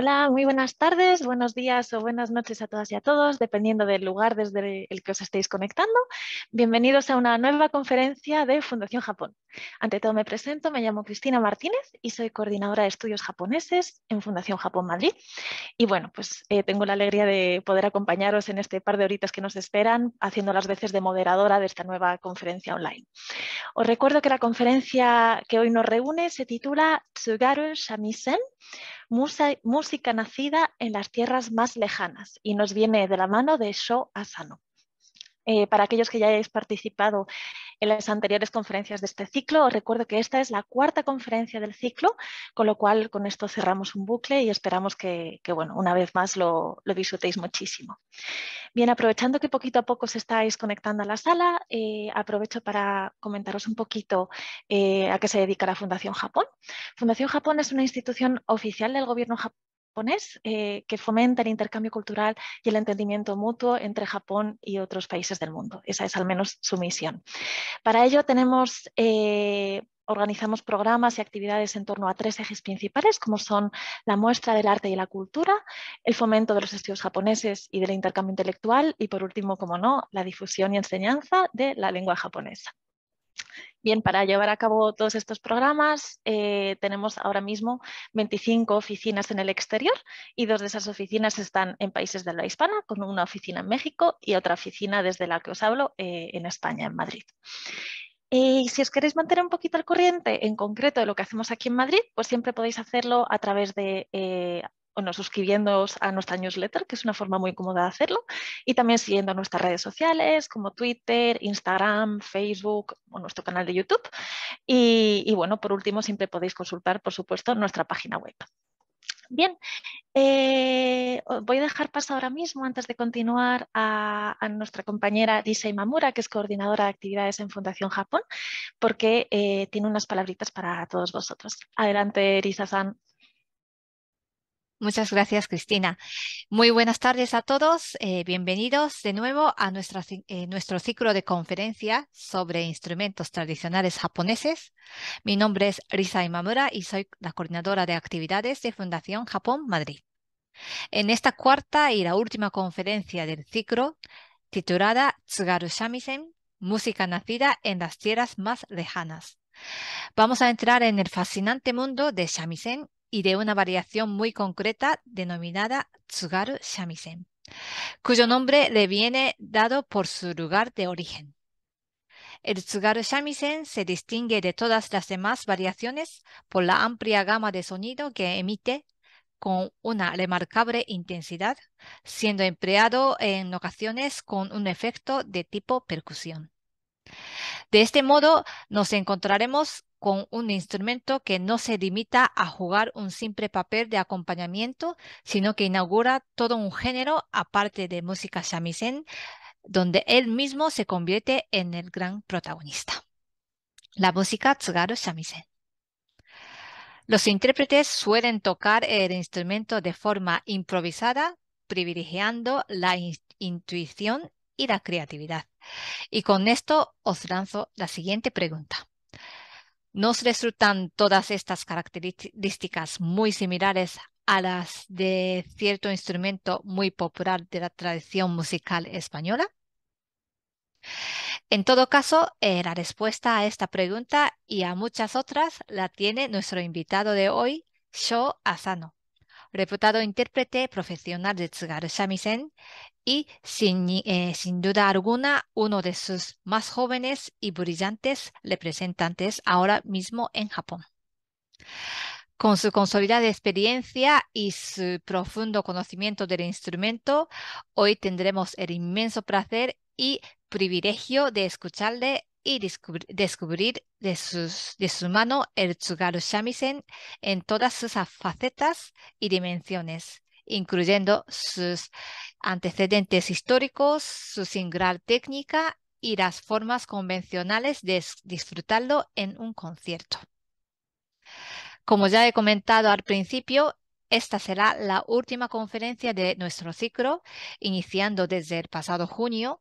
Hola, muy buenas tardes, buenos días o buenas noches a todas y a todos, dependiendo del lugar desde el que os estéis conectando. Bienvenidos a una nueva conferencia de Fundación Japón. Ante todo me presento, me llamo Cristina Martínez y soy coordinadora de estudios japoneses en Fundación Japón Madrid. Y bueno, pues eh, tengo la alegría de poder acompañaros en este par de horitas que nos esperan, haciendo las veces de moderadora de esta nueva conferencia online. Os recuerdo que la conferencia que hoy nos reúne se titula Tsugaru Shamisen, Musa, Musa nacida en las tierras más lejanas y nos viene de la mano de Sho Asano. Eh, para aquellos que ya hayáis participado en las anteriores conferencias de este ciclo, os recuerdo que esta es la cuarta conferencia del ciclo, con lo cual con esto cerramos un bucle y esperamos que, bueno, una vez más lo, lo, disfrutéis muchísimo. Bien, aprovechando que poquito a poco os estáis conectando a la sala, eh, aprovecho para comentaros un poquito eh, a qué se dedica la Fundación Japón. Fundación Japón es una institución oficial del gobierno japonés eh, que fomenta el intercambio cultural y el entendimiento mutuo entre Japón y otros países del mundo. Esa es al menos su misión. Para ello eh, organizamos programas y actividades en torno a tres ejes principales, como son la muestra del arte y la cultura, el fomento de los estudios japoneses y del intercambio intelectual y, por último, como no, la difusión y enseñanza de la lengua japonesa. Bien, para llevar a cabo todos estos programas eh, tenemos ahora mismo 25 oficinas en el exterior y dos de esas oficinas están en países de la hispana, con una oficina en México y otra oficina desde la que os hablo eh, en España, en Madrid. Y eh, si os queréis mantener un poquito al corriente en concreto de lo que hacemos aquí en Madrid, pues siempre podéis hacerlo a través de bueno, suscribiéndoos a nuestra newsletter, que es una forma muy cómoda de hacerlo, y también siguiendo nuestras redes sociales como Twitter, Instagram, Facebook o nuestro canal de YouTube. Y, bueno, por último, siempre podéis consultar, por supuesto, nuestra página web. Bien, eh, voy a dejar paso ahora mismo, antes de continuar, a, nuestra compañera Disa Imamura, que es coordinadora de actividades en Fundación Japón, porque eh, tiene unas palabritas para todos vosotros. Adelante, Risa-san. Muchas gracias, Cristina. Muy buenas tardes a todos. Eh, bienvenidos de nuevo a nuestra, eh, nuestro ciclo de conferencia sobre instrumentos tradicionales japoneses. Mi nombre es Risa Imamura y soy la coordinadora de actividades de Fundación Japón Madrid. En esta cuarta y la última conferencia del ciclo, titulada Tsugaru Shamisen, música nacida en las tierras más lejanas. Vamos a entrar en el fascinante mundo de shamisen y de una variación muy concreta denominada Tsugaru Shamisen, cuyo nombre le viene dado por su lugar de origen. El Tsugaru Shamisen se distingue de todas las demás variaciones por la amplia gama de sonido que emite con una remarcable intensidad, siendo empleado en ocasiones con un efecto de tipo percusión. De este modo, nos encontraremos con un instrumento que no se limita a jugar un simple papel de acompañamiento, sino que inaugura todo un género aparte de música shamisen, donde él mismo se convierte en el gran protagonista. La música Tsugaru Shamisen. Los intérpretes suelen tocar el instrumento de forma improvisada, privilegiando la intuición y la creatividad. Y con esto os lanzo la siguiente pregunta. Nos resultan todas estas características muy similares a las de cierto instrumento muy popular de la tradición musical española? En todo caso, eh, la respuesta a esta pregunta y a muchas otras la tiene nuestro invitado de hoy, Sho Azano reputado intérprete profesional de Tsugaru Shamisen y, eh, sin, duda alguna, uno de sus más jóvenes y brillantes representantes ahora mismo en Japón. Con su consolidada experiencia y su profundo conocimiento del instrumento, hoy tendremos el inmenso placer y privilegio de escucharle y descubrir de, de su mano el tsugaru shamisen en todas sus facetas y dimensiones, incluyendo sus antecedentes históricos, su singular técnica y las formas convencionales de disfrutarlo en un concierto. Como ya he comentado al principio, esta será la última conferencia de nuestro ciclo, iniciando desde el pasado junio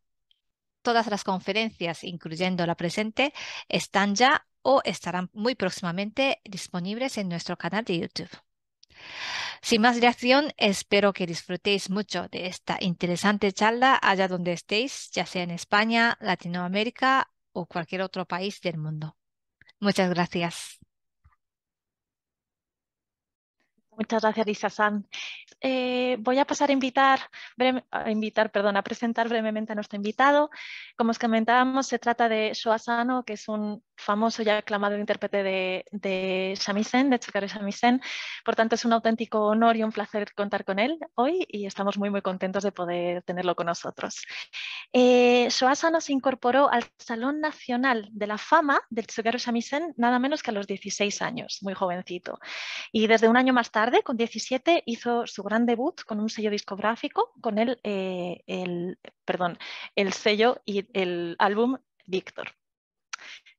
todas las conferencias, incluyendo la presente, están ya o estarán muy próximamente disponibles en nuestro canal de YouTube. Sin más reacción, espero que disfrutéis mucho de esta interesante charla allá donde estéis, ya sea en España, Latinoamérica o cualquier otro país del mundo. Muchas gracias. Muchas gracias, Lisa-san. Eh, voy a pasar a invitar, a invitar, perdón, a presentar brevemente a nuestro invitado. Como os comentábamos, se trata de Shoa Sano, que es un famoso y aclamado intérprete de, de Shamisen, de Shamisen. Por tanto, es un auténtico honor y un placer contar con él hoy y estamos muy, muy contentos de poder tenerlo con nosotros. Eh, Shoa se incorporó al Salón Nacional de la Fama del y Shamisen nada menos que a los 16 años, muy jovencito. Y desde un año más tarde, con 17, hizo su gran debut con un sello discográfico, con el, eh, el, perdón, el sello y el álbum Víctor.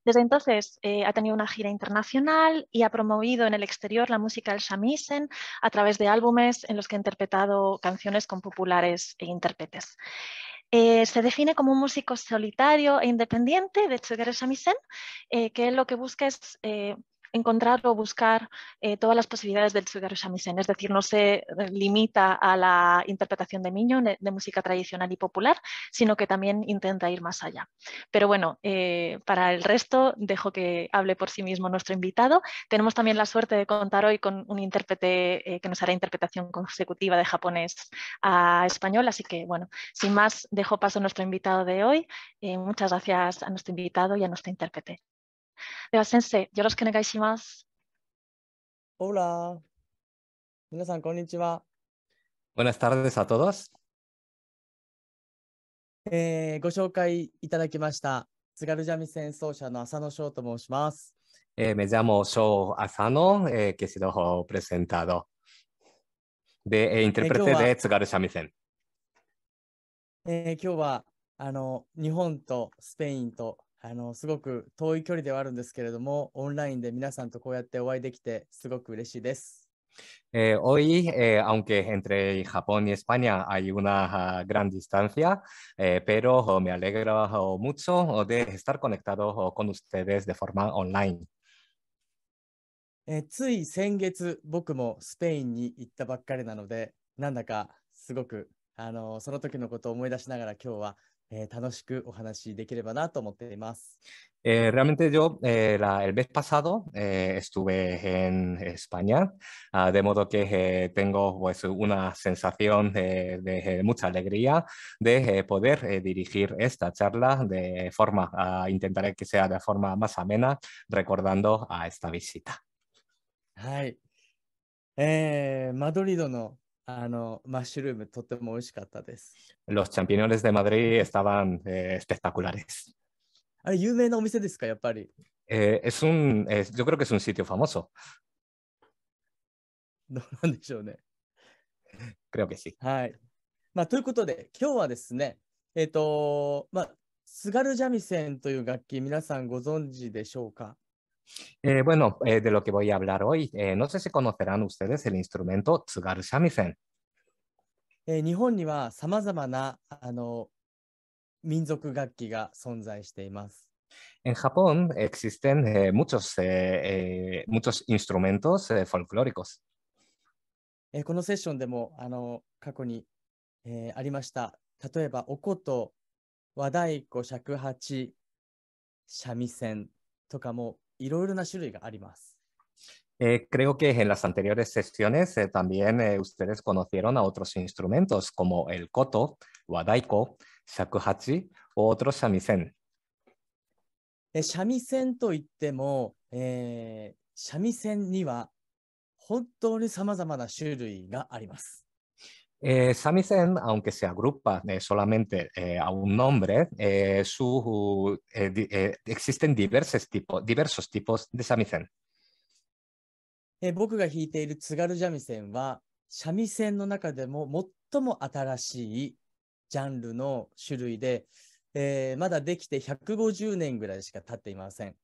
Desde entonces eh, ha tenido una gira internacional y ha promovido en el exterior la música del shamisen a través de álbumes en los que ha interpretado canciones con populares e intérpretes. Eh, se define como un músico solitario e independiente de el Shamisen, eh, que lo que busca es encontrar o buscar eh, todas las posibilidades del Tsugaru Shamisen, es decir, no se limita a la interpretación de Miño de música tradicional y popular, sino que también intenta ir más allá. Pero bueno, eh, para el resto dejo que hable por sí mismo nuestro invitado. Tenemos también la suerte de contar hoy con un intérprete eh, que nos hará interpretación consecutiva de japonés a español, así que bueno, sin más, dejo paso a nuestro invitado de hoy. muchas gracias a nuestro invitado y a nuestro intérprete. では先生、よろしくお願いします。オーラー。皆さん、こんにちは。b えご紹介いただきました。津軽三味線奏者の浅野翔と申します。えー、めざも翔浅野、えー、けしのほプレゼンタード。で、えー、インタープレで津軽三味線。えー、今日は、あの、日本とスペインとあの、すごく遠い距離ではあるんですけれども、オンラインで皆さんとこうやってお会いできて、すごく嬉しいです。Eh, hoy, eh, aunque entre Japón y España hay una uh, gran distancia, eh, pero oh, me alegro oh, mucho oh, de estar conectado con ustedes de forma online. えつい先月、僕もスペインに行ったばっかりなので、なんだかすごくあのその時のことを思い出しながら今日は realmente yo eh, el mes pasado eh, estuve en España, ah, de modo que eh, tengo pues, una sensación de, mucha alegría de poder dirigir esta charla de forma, uh, intentaré que sea de forma más amena, recordando a esta visita. no. あの、マッシュルームとても美味しかったです。Los champiñones de Madrid estaban、eh, espectaculares. あれ、有名なお店ですか、やっぱり。え h es un, eh, yo creo que es un sitio famoso. どうなんでしょうね。creo que sí. はい。まあ、ということで、今日はですね、えっ、ー、と、まあ、津軽三味線という楽器、皆さんご存知でしょうか Eh, bueno, eh, de lo que voy a hablar hoy, eh, no sé si conocerán ustedes el instrumento Tsugaru Shamisen. えー、日本にはさまざまなあの民族楽器が存在しています。En Japón existen eh, muchos, eh, eh, muchos instrumentos eh, folclóricos. えー、このセッションでもあの過去に、えー、ありました。例えば、お琴、和太鼓、尺八、三味線とかもいろいろ na 種類があります。Eh, creo que en las anteriores sesiones eh, también eh, ustedes conocieron a otros instrumentos como el koto, wadaiko, shakuhachi o otros shamisen. 三味線といっても、えー、三味線には本当にさまざまな種類があります。Eh, Samisen, aunque se agrupa eh, solamente eh, a un nombre, su, di, existen diversos, tipo, diversos tipos de Samisen. え僕が弾いている津軽三味線は三味線の中でも最も新しいジャンルの種類で、えー、まだできて150年ぐらいしか経っていません。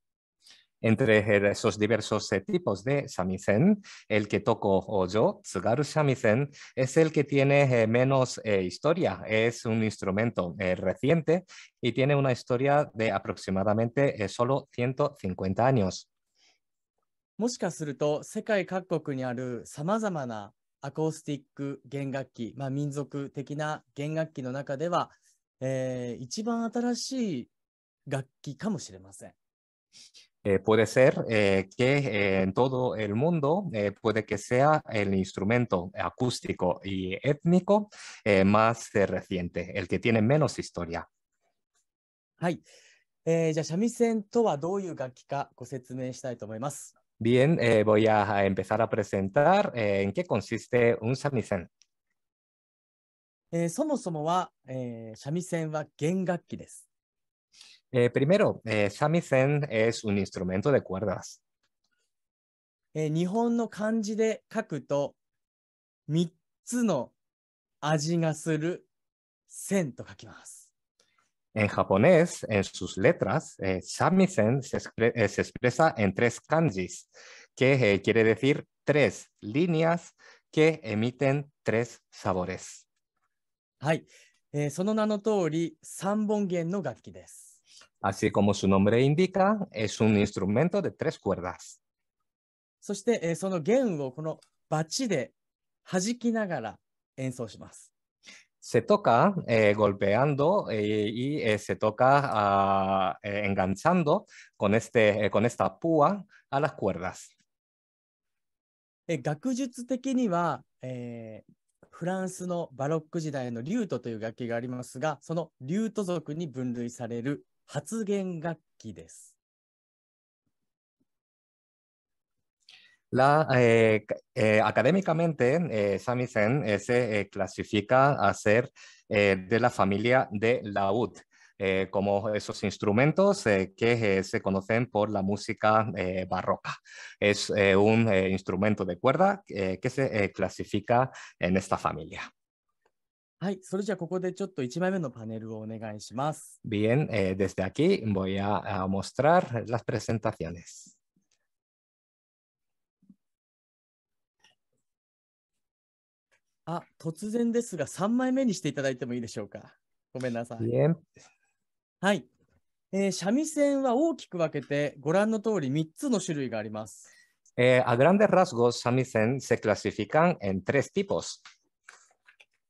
Entre er, esos diversos eh, tipos de shamisen, el que toco yo, tsugaru shamisen, es el que tiene eh, menos eh, historia. Es un instrumento reciente y tiene una historia de aproximadamente solo 150 años. もしかすると世界各国にあるさまざまなアコースティック弦楽器、まあ、民族的な弦楽器の中では、えー、一番新しい楽器かもしれません。eh, puede ser eh, que eh, en todo el mundo puede que sea el instrumento acústico y étnico más reciente, el que tiene menos historia. Bien, voy a empezar a presentar en qué consiste un samisen. Eh, eh, primero, eh, shamisen es un instrumento de cuerdas. En japonés, en sus letras, eh, shamisen eh, se, expresa en tres kanjis, que eh, quiere decir tres líneas que emiten tres sabores. tres Así como su nombre indica, es un instrumento de tres cuerdas. そして、えー、その弦をこのバチで弾きながら演奏します。Se toca eh, golpeando eh, y eh, se toca uh, enganchando con, este, con esta púa a las cuerdas. え学術的には、えー、フランスのバロック時代のリュートという楽器がありますが、そのリュート族に分類される発言楽器です。La, eh, eh, académicamente, eh, Samisen se clasifica a ser de la familia de laúd, como esos instrumentos que se conocen por la música barroca. Es un instrumento de cuerda que se clasifica en esta familia. はい、それじゃここでちょっと1枚目のパネルをお願いします。Bien, eh, desde aquí voy a mostrar las p あ、突然ですが3枚目にしていただいてもいいでしょうか。ごめんなさい。はい、えー、三味線は大きく分けてご覧の通り3つの種類があります。Eh, a grandes 三味線 se clasifican en t r e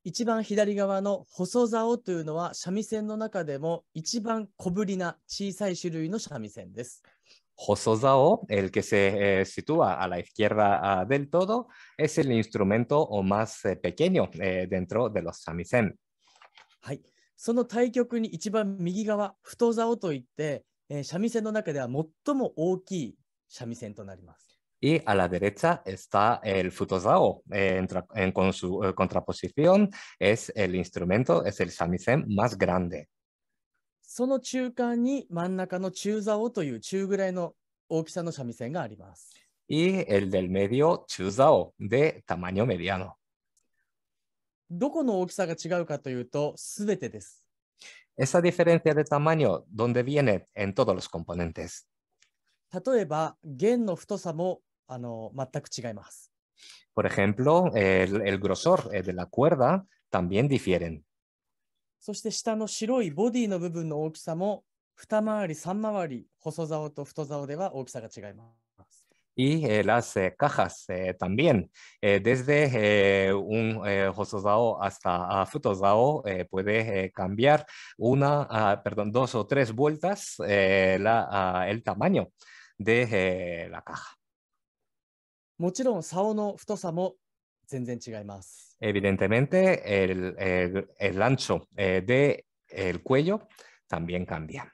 一番左側の細竿というのは三味線の中でも一番小ぶりな小さい種類の三味線です。細竿、e え、que se、eh, sitúa a la izquierda、uh, del todo, es el instrumento más pequeño、t r o de 三味線。はい。その対極に一番右側、太竿といって、えー、三味線の中では最も大きい三味線となります。y a la derecha está el futosao. Eh, con su eh, contraposición es el instrumento, es el shamisen más grande. Y el del medio, chuzao, de tamaño mediano. Esa diferencia de tamaño, ¿dónde viene en todos los componentes? 例えば弦の太さもあの全く違います。Por ejemplo, el, el grosor de la cuerda también difieren. そして下の白いボディの部分の大きさも二回り、三回り、細竿と太竿では大きさが違います。Y eh, las eh, cajas eh, también, desde un josozao hasta uh, futozao, puede cambiar una, uh, perdón, dos o tres vueltas la, uh, el tamaño de la caja. もちろん竿の太さも全然違います。Evidentemente, el, el, el ancho de el cuello también cambia.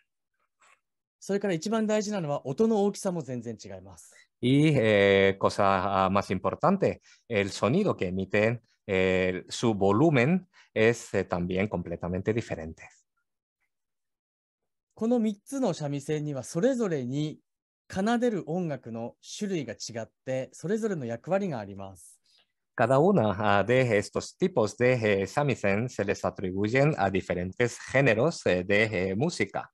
それから一番大事なのは音の大きさも全然違います。Y eh, cosa más importante, el sonido que emiten, eh, su volumen es eh, también completamente diferente. この3つの三味線にはそれぞれに奏でる音楽の種類が違って、それぞれの役割があります。Cada una de estos tipos de samisen se les atribuyen a diferentes géneros de música.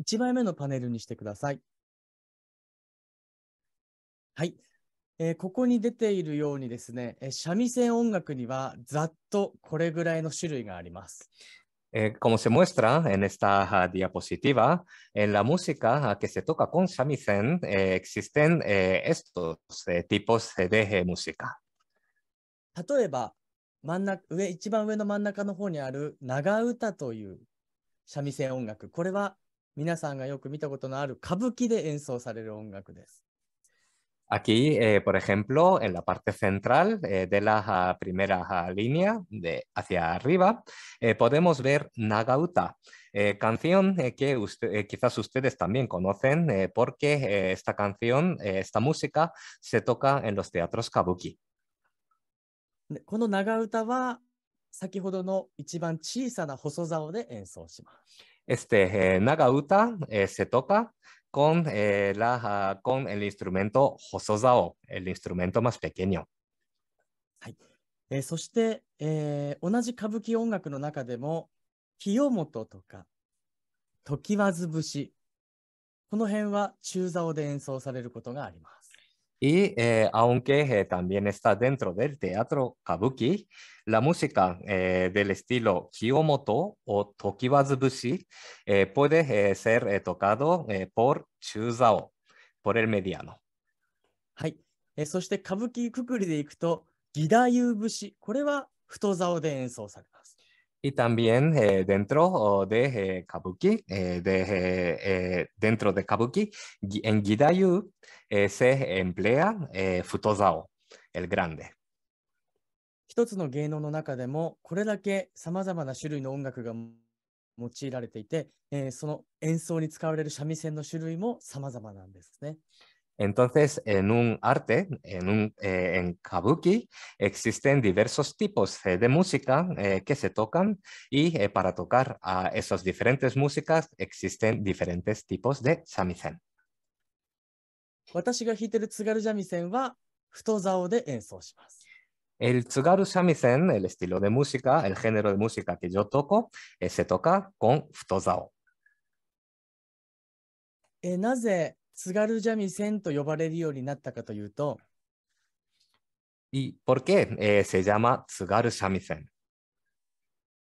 1枚目のパネルにしてください。はい。えー、ここに出ているようにですね、え三味線音楽にはざっとこれぐらいの種類があります。Eh, como se muestra en esta uh, diapositiva, en la música uh, que se toca con shamisen eh, existen eh, estos tipos de música. 例えば真ん中上、一番上の真ん中の方にある長唄という三味線音楽。これは皆さんがよく見たことのある歌舞伎で演奏される音楽です。Aquí, eh, por ejemplo, en la parte central eh, de la ah, primera ah, línea, de hacia arriba, eh, podemos ver Nagauta, canción que quizás ustedes también conocen porque esta canción, esta música, se toca en los teatros kabuki. ¿Este eh, Nagauta se toca con, eh, la, con el instrumento hosozao, el instrumento más pequeño. はいえー、そして、えー、同じ歌舞伎音楽の中でも清本とか常和節この辺は中棹で演奏されることがあります。Y eh, aunque eh, también está dentro del teatro kabuki, la música eh, del estilo Kiyomoto o Tokiwazubushi puede ser tocado por Chuzao, por el mediano. はい、えー、そして歌舞伎くくりでいくと、義太夫節、これは太竿で演奏されます。y también eh, dentro de eh, Kabuki, eh, de, dentro de Kabuki, en Gidayu se emplea Futozao, el grande. 一つの芸能の中でもこれだけさまざまな種類の音楽が用いられていて、えー、その演奏に使われる三味線の種類もさまざまなんですね。Entonces, en un arte, en, eh, kabuki, existen diversos tipos eh, de música eh, que se tocan y para tocar a esas diferentes músicas existen diferentes tipos de samisen. El tsugaru shamisen, el estilo de música, el género de música que yo toco, se toca con futozao. 津軽三味線と呼ばれるようになったかというとい、ポルケ、え u é eh, 津軽三味線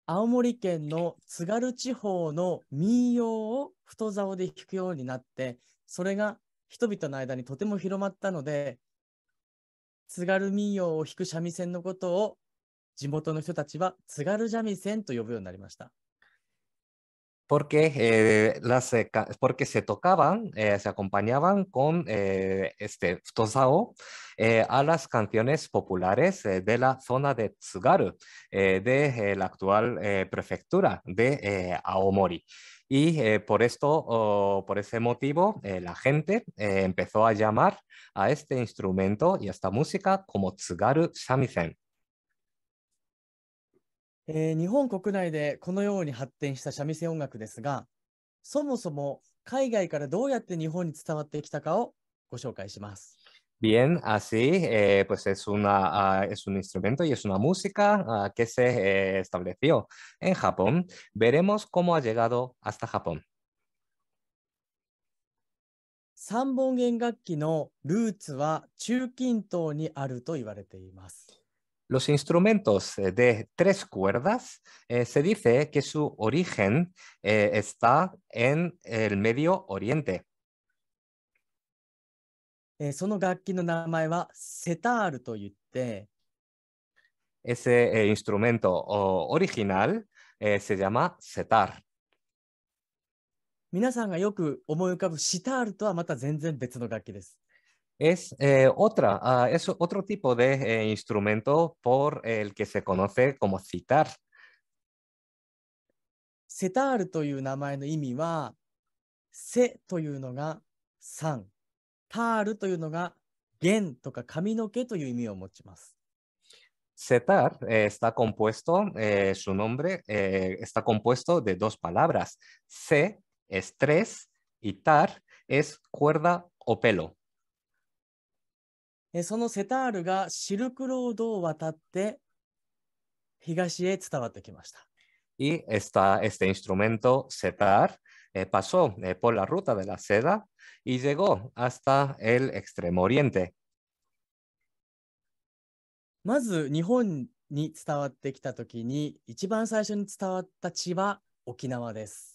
青森県の津軽地方の民謡を太竿で弾くようになって、それが人々の間にとても広まったので、津軽民謡を弾く三味線のことを地元の人たちは津軽三味線と呼ぶようになりました。porque, eh, porque se tocaban, eh, se acompañaban con eh, este a las canciones populares de la zona de Tsugaru, de la actual prefectura de Aomori. Y por esto, por ese motivo, la gente empezó a llamar a este instrumento y a esta música como Tsugaru Shamisen. えー、日本国内でこのように発展した三味線音楽ですが、そもそも海外からどうやって日本に伝わってきたかをご紹介します。Bien, así, eh, pues es, una, uh, es un instrumento y es una música uh, que se eh, estableció en Japón. Veremos cómo ha llegado hasta Japón. 三本弦楽器のルーツは中近東にあると言われています。Los instrumentos eh, de tres cuerdas eh, se dice que su origen eh, está en el Medio Oriente. Ese instrumento original se llama setar. Es, eh, otra, uh, es otro tipo de eh, instrumento por el que se conoce como citar. セタールという名前の意味は、セというのが三、タールというのが弦とか髪の毛という意味を持ちます。Setar eh, está compuesto, eh, su nombre eh, está compuesto de dos palabras. Se es tres y tar es cuerda o pelo. そのセタールがシルクロードを渡って東へ伝わってきました。Y esta, este instrumento, setar, eh, pasó eh, por la ruta de la seda y llegó hasta el extremo oriente. まず日本に伝わってきたときに一番最初に伝わった地は沖縄です。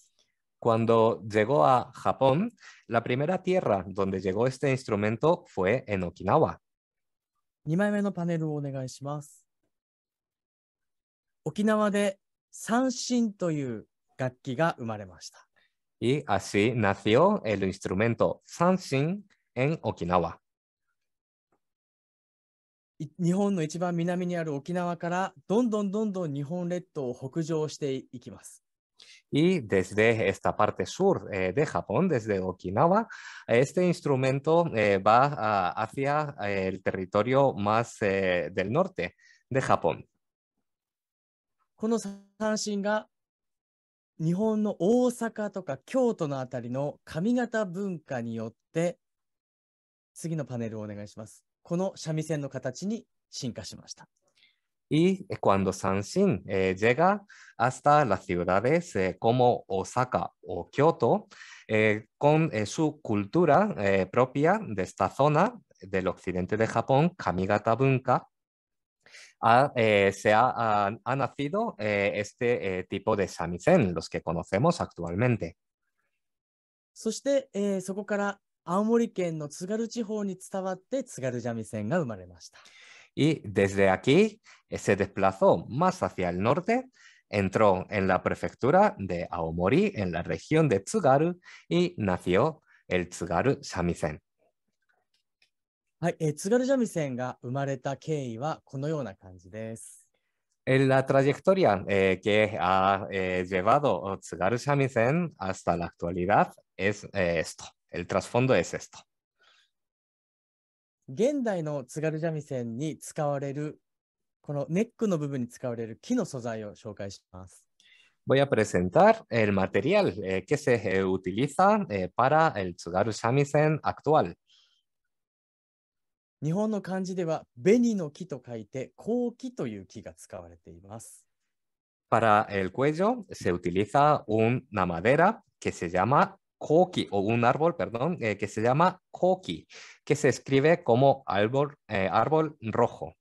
Cuando llegó a Japón, la primera tierra donde llegó este instrumento fue en Okinawa. 2枚目のパネルをお願いします。沖縄で三振という楽器が生まれました。Y así nació el i n s t 三振 en o k 日本の一番南にある沖縄からどんどんどんどん日本列島を北上していきます。Y desde esta parte sur eh, de Japón, desde Okinawa, este instrumento eh, va a, hacia el territorio más del norte de Japón. この三振が日本の大阪とか京都のあたりの上方文化によって次のパネルをお願いします。この三味線の形に進化しました。Y cuando Sanshin eh, llega hasta las ciudades eh, como Osaka o Kyoto, eh, con su cultura propia de esta zona del occidente de Japón, Kamigata Bunka, ah, ha, nacido este tipo de shamisen, los que conocemos actualmente. そして、えー、そこから青森県の津軽地方に伝わって津軽三味線が生まれました。y desde aquí se desplazó más hacia el norte, entró en la prefectura de Aomori, en la región de Tsugaru, y nació el Tsugaru Shamisen. Eh, la trayectoria eh, que ha eh, llevado Tsugaru Shamisen hasta la actualidad es esto, el trasfondo es esto. 現代の津軽三味線に使われる、このネックの部分に使われる木の素材を紹介します。Voy a presentar el material eh, que se utiliza eh, para el Tsugaru Shamisen actual. 日本の漢字では、紅の木と書いて、コウキという木が使われています。Para el cuello se utiliza una madera que se llama koki o un árbol, perdón, eh, que se llama koki, que se escribe como árbol, eh, árbol rojo.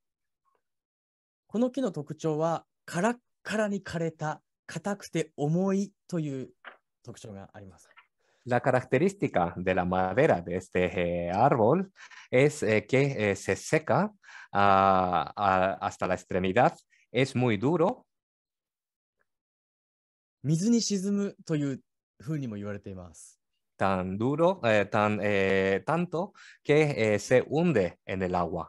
La característica de la madera de este eh, árbol es eh, que se seca ah, ah, hasta la extremidad, es muy duro. 水に沈むというふうにも言われています。Tan duro, eh, tan, eh, tanto que、eh, se hunde en el agua.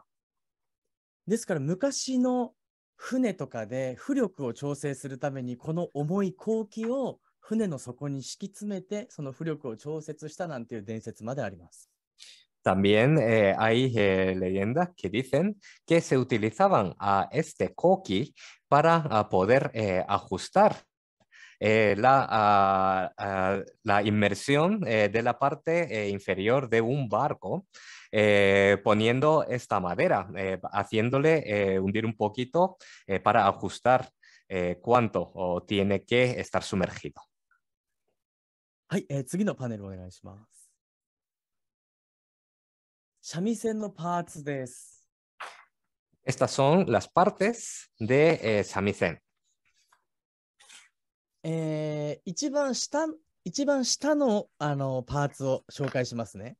ですから昔の船とかで浮力を調整するためにこの重い後期を船の底に敷き詰めてその浮力を調節したなんていう伝説まであります。También eh, hay eh, leyendas que dicen que se utilizaban a este coqui para a poder eh, ajustar Eh, ah, ah, la, inmersión eh, de la parte eh, inferior de un barco, poniendo esta madera, haciéndole hundir un poquito para ajustar cuánto tiene que estar sumergido. Estas son las partes de Shamisen えー、一番下、一番下の、あのパーツを紹介しますね。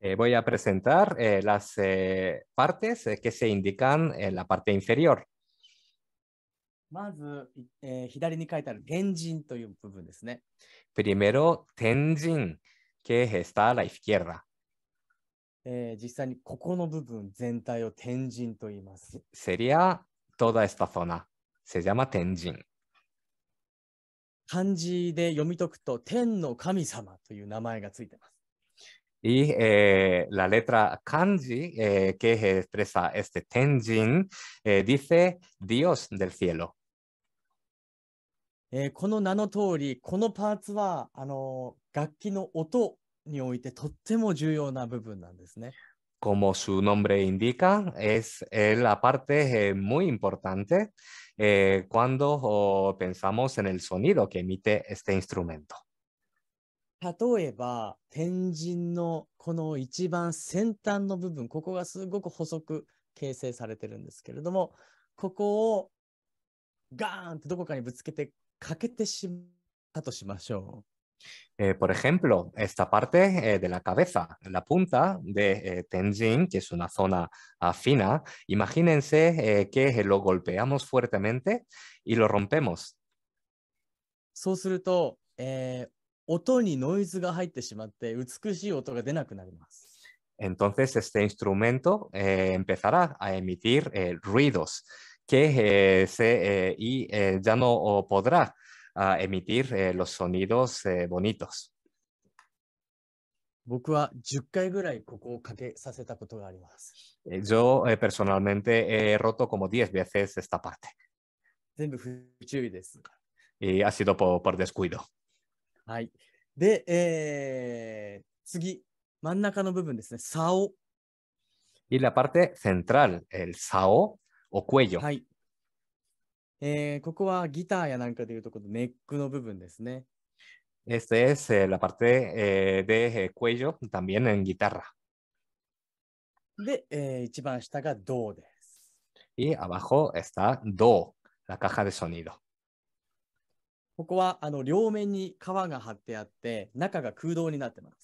Eh, voy a presentar eh, las eh, partes que se indican en la parte inferior. まず、えー、左に書いてある天神という部分ですね。Primero, 天神 que está a la izquierda. えー、実際にここの部分全体を天神と言います。Sería toda esta zona. Se llama 天神。漢字で読み解くと、天の神様という名前がついています。Y eh, la letra kanji eh, que expresa este Tenjin eh, dice Dios del cielo. えこの名の通り、このパーツはあの楽器の音においてとっても重要な部分なんですね。como su nombre indica, es la parte muy importante cuando pensamos en el sonido que emite este instrumento. 例えば天神のこの一番先端の部分ここがすごく細く形成されてるんですけれどもここをガーンってどこかにぶつけて欠けてしまったとしましょう。Eh, por ejemplo, esta parte eh, de la cabeza, la punta de eh, Tenjin, que es una zona fina, imagínense eh, que lo golpeamos fuertemente y lo rompemos. Entonces este instrumento empezará a emitir ruidos que se, y ya no podrá a emitir eh, los sonidos eh, bonitos. Eh, yo personalmente he roto como 10 veces esta parte. Y ha sido por, descuido. Y la parte central, el sao o cuello. Eh, ここはギターやなんかでいうとこのネックの部分ですね。Este es eh, la parte eh, de cuello también en guitarra. で、えー、一番下がドです。Y abajo está do, la caja de sonido. ここはあの両面に皮が張ってあって、中が空洞になってます。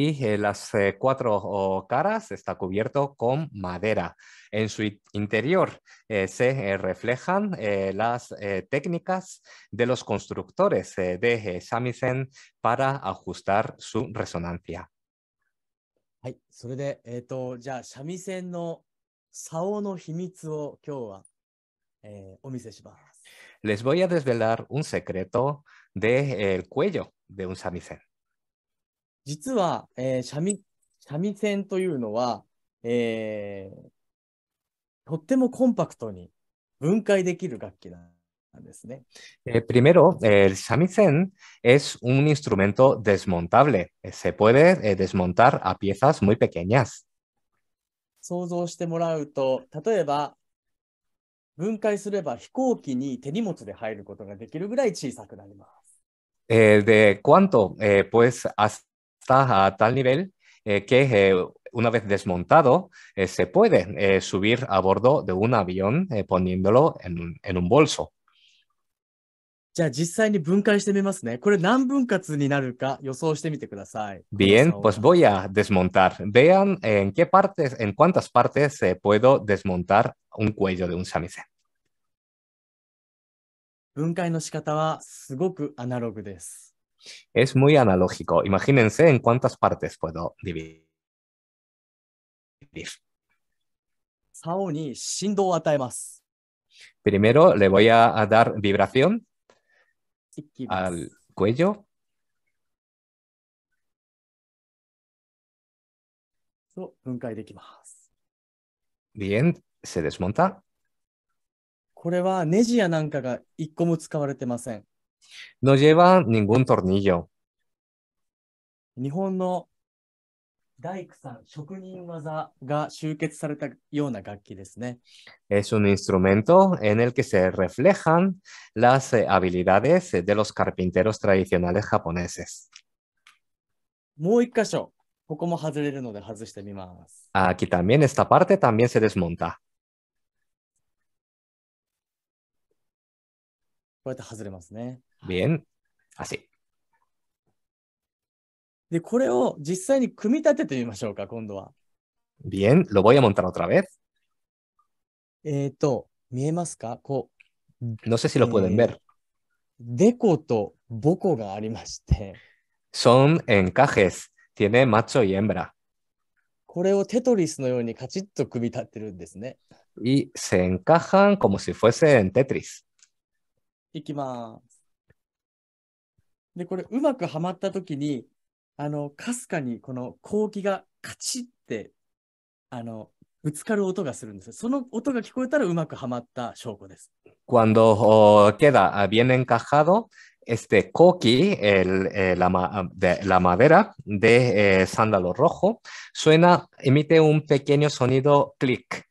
y eh, las eh, cuatro caras está cubierto con madera. En su interior eh, se reflejan las técnicas de los constructores de shamisen para ajustar su resonancia. Les voy a desvelar un secreto del de, cuello de un shamisen. 実は、えー、三味三味線というのは、えー、とってもコンパクトに分解できる楽器なんです。ね。Eh, primero, el shamisen es un instrumento desmontable. Se puede desmontar a piezas muy pequeñas. 想像してもらうと、例えば分解すれば飛行機に手荷物で入ることができるぐらい小さくなります。Eh, ¿De cuánto? Eh, pues hasta a tal nivel eh, que eh, una vez desmontado eh, se puede subir a bordo de un avión poniéndolo en, un bolso. Bien, pues voy a desmontar. Vean en qué partes, en cuántas partes se puedo desmontar un cuello de un samisen. 分解の仕方はすごくアナログです。es muy analógico. Imagínense en cuántas partes puedo dividir. Primero le voy a dar vibración al cuello. Bien, se desmonta. No lleva ningún tornillo. Es un instrumento en el que se reflejan las eh, habilidades eh, de los carpinteros tradicionales japoneses. Aquí también, esta parte también se desmonta. こうやって外れますね。Bien. Así. で、これを実際に組み立ててみましょうか、今度は。Bien. Lo voy a montar otra vez. えっ、ー、と、見えますかこう。No sé si lo pueden ver.、えー、デコとボコがありまして。Son encajes. Tiene macho y hembra. これをテトリスのようにカチッと組み立てるんですね。Y se encajan como si fuesen Tetris. いきます。で、これ、うまくはまったときに、あの、かすかにこの後期がカチッって、あの、ぶつかる音がするんです。その音が聞こえたらうまくはまった証拠です。Cuando oh, queda bien encajado este coqui, el, el, la, de, la madera de eh, sándalo rojo, suena, emite un pequeño sonido clic.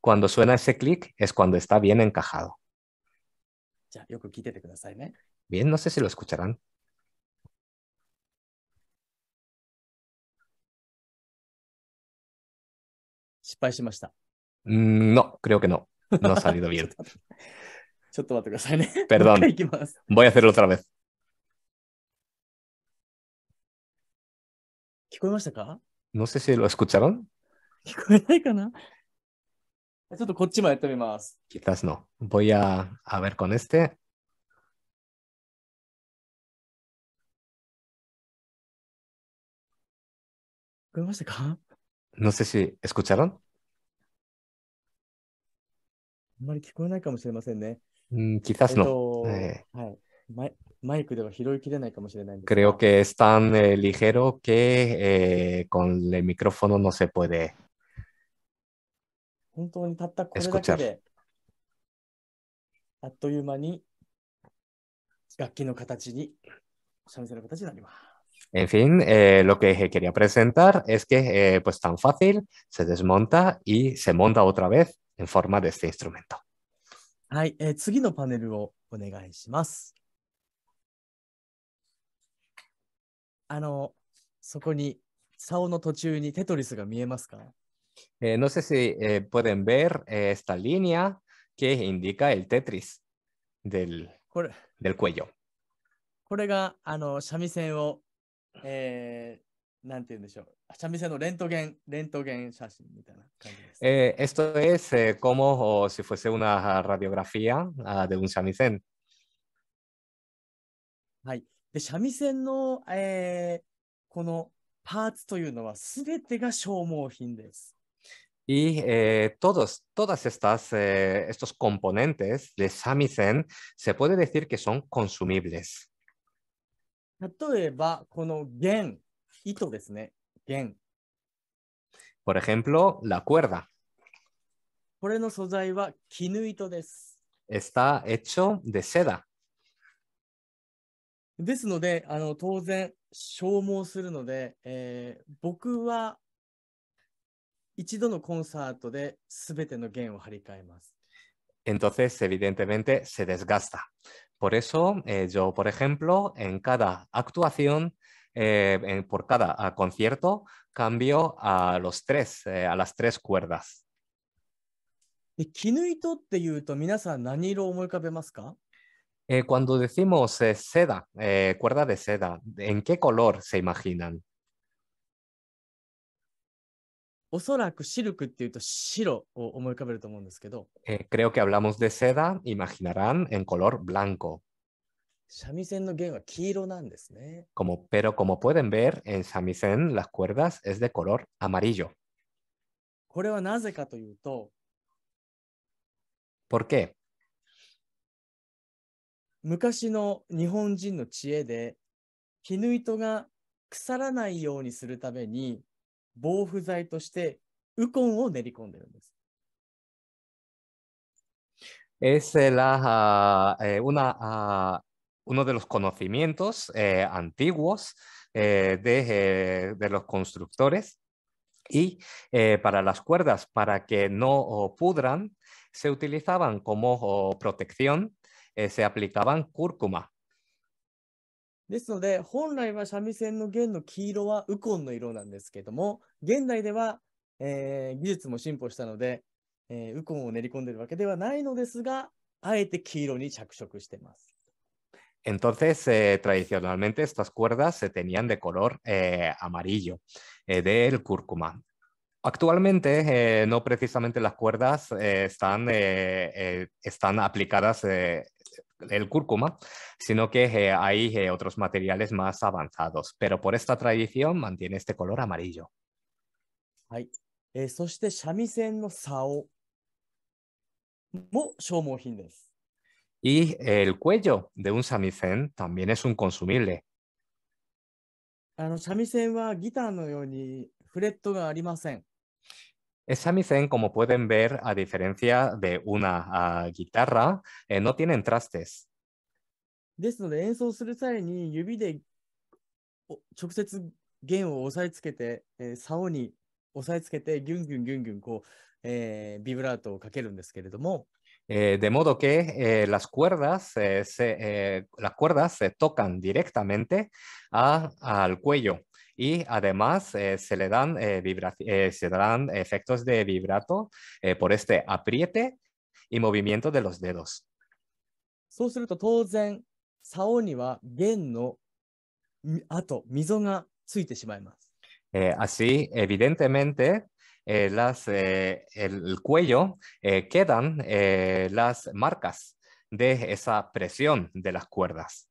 Cuando suena ese clic es cuando está bien encajado. じゃあ、よく聞いててくださいね。Bien, no sé si lo escucharán. No, creo que no. No ha salido bien. Perdón. Voy a hacerlo otra vez. ¿No sé si lo escucharon? Quizás no. Voy a, ver con este. No sé si escucharon. quizás no. Creo que es tan ligero que con el micrófono no se puede 本当にたったこれだけで、あっという間に楽器の形に、三味線の形になります。En fin, eh, lo que quería presentar es que, eh, pues tan fácil, se desmonta y se monta otra vez en forma de este instrumento. はい、えー、次のパネルをお願いします。あの、そこに、竿の途中にテトリスが見えますか Eh, no sé si eh, pueden ver eh, esta línea que indica el Tetris del, del cuello. Ah, esto es como si fuese una radiografía ah, de un shamisen. Y eh, todos, todas estas, eh, estos componentes de samisen se puede decir que son consumibles. 例えば、この弦、糸ですね。弦。Por ejemplo, la cuerda. これの素材は絹糸です。Está hecho de seda. ですので、あの当然消耗するので、えー、僕は Entonces, evidentemente, se desgasta. Por eso, eh, yo, por ejemplo, en cada actuación, eh, por cada ah, concierto, cambio a, los tres, eh, a las tres cuerdas. cuando decimos seda, cuerda de seda, ¿en qué color se imaginan? おそらくシルクっていうと白を思い浮かべると思うんですけど。Eh, creo que hablamos de seda, imaginarán en color blanco. 三味線の弦は黄色なんですね。Como, pero como pueden ver, en samisen las cuerdas es de color amarillo. これはなぜかというと、¿Por qué? 昔の日本人の知恵で、絹糸が腐らないようにするために、Es eh, una, uno de los conocimientos eh, antiguos eh, de, los constructores y para las cuerdas, para que no pudran, se utilizaban como protección, se aplicaban cúrcuma. ですので、本来は三味線の弦の黄色は右近の色なんですけども、現代では、えー、技術も進歩したので、えー、右近を練り込んでるわけではないのですが、あえて黄色に着色してます。Entonces, eh, tradicionalmente estas cuerdas se tenían de color eh, amarillo, eh, del cúrcuma. Actualmente, no precisamente las cuerdas están, están aplicadas el cúrcuma, sino que eh, hay eh, otros materiales más avanzados. Pero por esta tradición mantiene este color amarillo. Y el cuello de un shamisen también es un consumible. Ah, Shamisen, como pueden ver, a diferencia de una uh, guitarra, eh, no tienen trastes. ですので演奏する際に指で直接弦を押さえつけて、えー、竿に押さえつけてギュンギュンギュンギュンこう、えー、ビブラートをかけるんですけれども。Eh, eh, eh, de modo que eh, las cuerdas, eh, se, eh, las cuerdas se tocan directamente a, al cuello y además eh, se le eh, eh, dan, efectos de vibrato por este apriete y movimiento de los dedos. así, evidentemente, el, cuello quedan las marcas de esa presión de las cuerdas.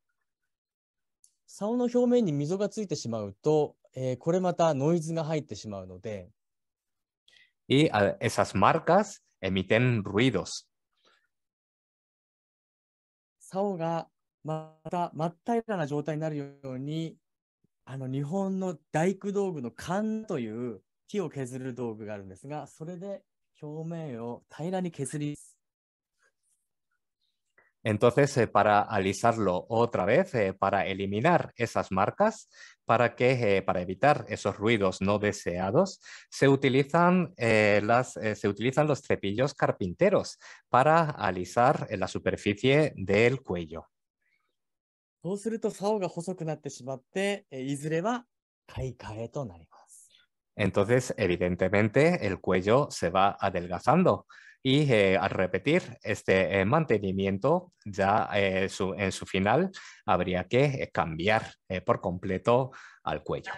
竿の表面に溝がついてしまうと、えー、これまたノイズが入ってしまうので。Y esas marcas emiten ruidos. 竿がまた真っ平らな状態になるように、あの日本の大工道具の勘という木を削る道具があるんですが、それで表面を平らに削り Entonces, eh, para alisarlo otra vez, eh, para eliminar esas marcas, para, que, eh, para evitar esos ruidos no deseados, se utilizan, los cepillos carpinteros para alisar la superficie del cuello. Entonces, evidentemente, el cuello se va adelgazando y eh, al repetir este eh, mantenimiento, ya eh, en su final habría que cambiar por completo al cuello.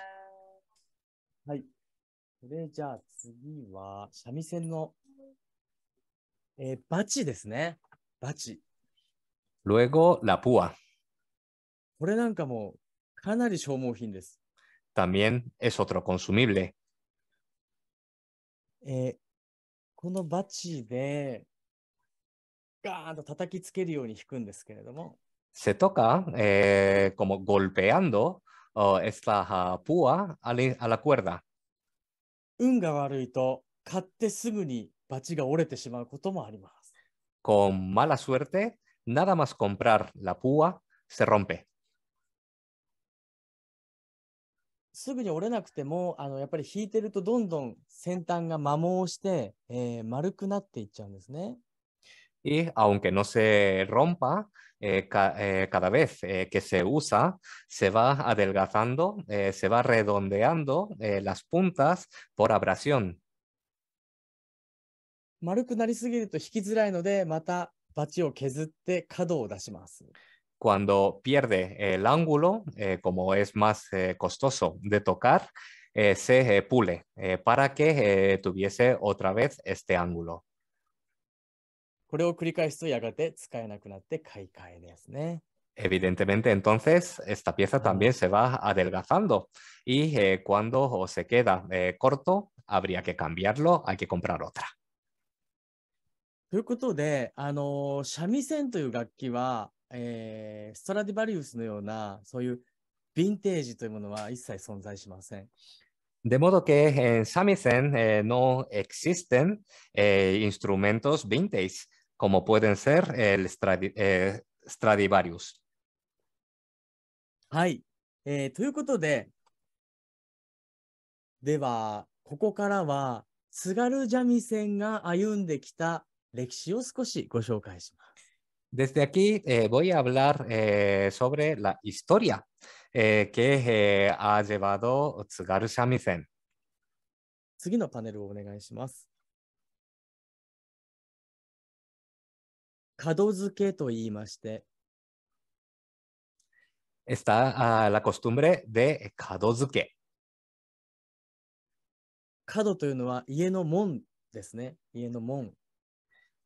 luego la púa. También es otro consumible. このバチで、ガーンと叩きつけるように弾くんですけれども。Se toca、eh, como golpeando、oh, esta púa a la cuerda. 運が悪いと、買ってすぐにバチが折れてしまうこともあります。Con mala suerte, nada más comprar la púa se rompe. すぐに折れなくても、あの、やっぱり引いてるとどんどん先端が摩耗して、えー、丸くなっていっちゃうんですね。Y aunque no se rompa, eh, ca eh, cada vez eh, que se usa, se va adelgazando, se va redondeando las puntas por abrasión. 丸くなりすぎると引きづらいので、またバチを削って角を出します。cuando pierde el ángulo, eh, como es más eh, costoso de tocar, eh, se pule para que tuviese otra vez este ángulo. Evidentemente, entonces, esta pieza también se va adelgazando y cuando se queda corto, habría que cambiarlo, hay que comprar otra. えー、ストラディバリウスのような、そういうヴィンテージというものは一切存在しません。De modo que en Samisen eh, no existen eh, instrumentos vintage, como pueden ser el Stradi eh, Stradivarius. はい、えー。ということで、では、ここからは、津軽三味線が歩んできた歴史を少しご紹介します。Desde aquí eh, voy a hablar eh, sobre la historia eh, que ha llevado Tsugaru Shamisen. 次のパネルをお願いします。門付けと言いまして。Está、uh, la costumbre de 門付け。角というのは家の門ですね。家の門。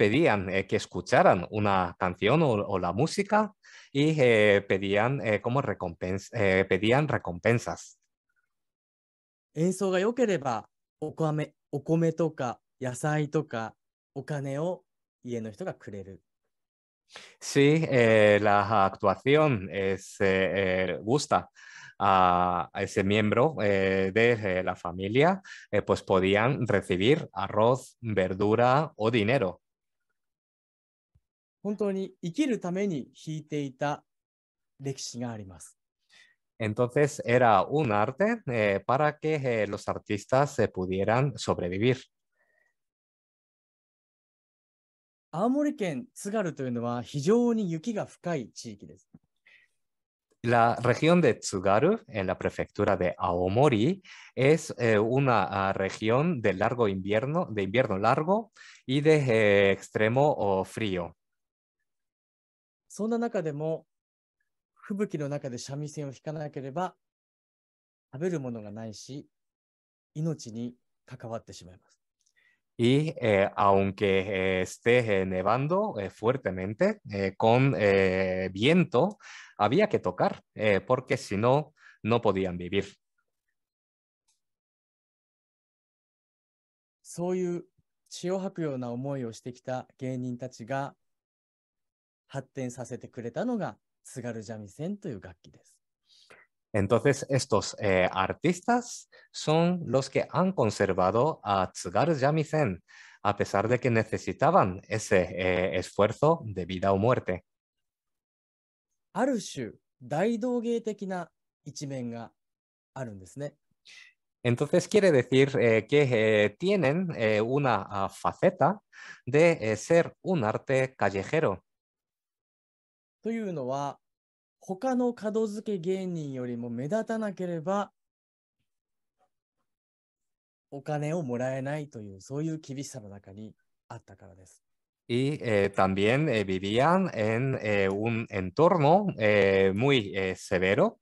pedían eh, que escucharan una canción o, la música y eh, pedían eh, como recompensa, pedían recompensas. Si eh, la actuación es, gusta a, ese miembro de la familia, pues podían recibir arroz, verdura o dinero. Entonces, era un arte eh, para que eh, los artistas se pudieran sobrevivir. La región de Tsugaru, en la prefectura de Aomori, es eh, una ah, región de largo invierno, de invierno largo y de extremo frío. そんな中でも、吹雪の中で三味線を弾かなければ、食べるものがないし、命に関わってしまいます。y eh, aunque eh, esté eh, nevando fuertemente con viento, había que tocar porque si no, no podían vivir. そういう血を吐くような思いをしてきた芸人たちが Entonces estos eh, artistas son los que han conservado a Tsugaru Yamisen, a pesar de que necesitaban ese eh, esfuerzo de vida o muerte. Entonces quiere decir eh, que tienen una ah, faceta de ser un arte callejero. というのは、他の門付け芸人よりも目立たなければ、お金をもらえないという、そういう厳しさの中にあったからです。y eh, también eh, vivían en eh, un entorno muy severo,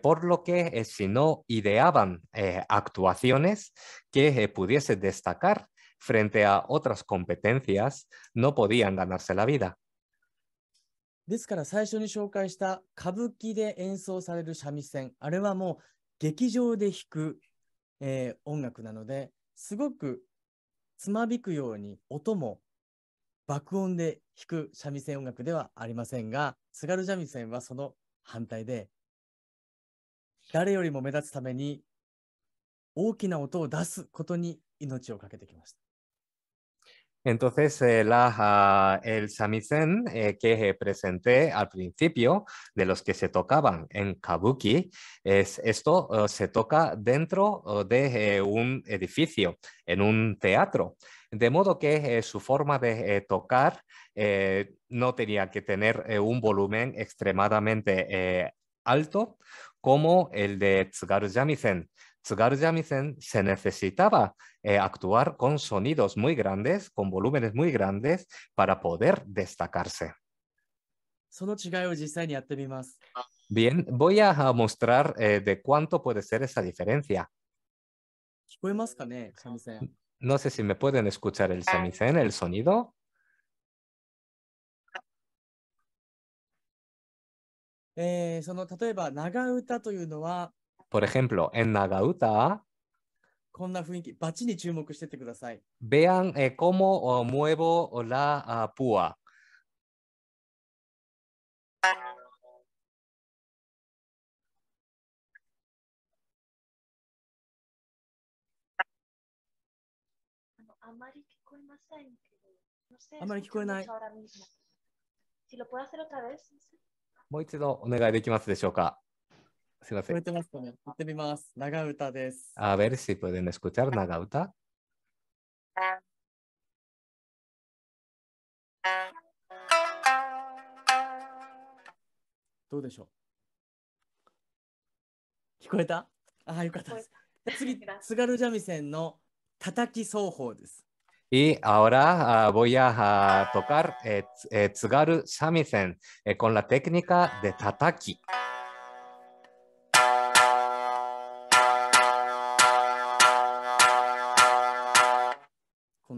por lo que si no ideaban actuaciones que pudiese destacar frente a otras competencias, no podían ganarse la vida. ですから最初に紹介した歌舞伎で演奏される三味線、あれはもう劇場で弾く、えー、音楽なので、すごくつまびくように音も爆音で弾く三味線音楽ではありませんが、津軽三味線はその反対で、誰よりも目立つために大きな音を出すことに命を懸けてきました。Entonces, eh, ah, el samisen eh, que presenté al principio, de los que se tocaban en Kabuki, es, esto oh, se toca dentro oh, de eh, un edificio, en un teatro. De modo que su forma de tocar no tenía que tener un volumen extremadamente alto como el de Tsugaru shamisen se necesitaba eh, actuar con sonidos muy grandes, con volúmenes muy grandes, para poder destacarse. Bien, voy a mostrar eh, de cuánto puede ser esa diferencia. No sé si me pueden escuchar el semicen el sonido. Eh, Por ejemplo, en Nagauta. こんな雰囲気、バチに注目しててください。Vean eh, cómo oh, muevo la uh, púa. Si lo puedo hacer otra vez. もう一度お願いできますでしょうかすいません。聞こえてますかね行ってみます。長唄です。あべるし、ぽでんすこちゃる長唄。あ。どうでしょう聞こえたああ、よかったです。次、津軽三味線のたたき奏法です。Y い。h o r a uh, voy a uh, tocar eh, eh, Tsugaru Shamisen eh, con la técnica de tataki. Ah.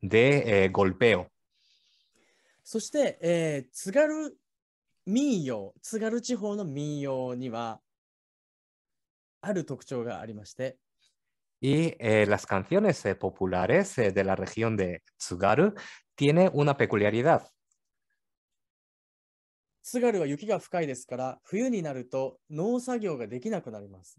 de eh, golpeo. そして、えー、津軽民謡、津軽地方の民謡にはある特徴がありまして。Y eh, las canciones eh, populares de la región de Tsugaru tiene una peculiaridad. 津軽は雪が深いですから、冬になると農作業ができなくなります。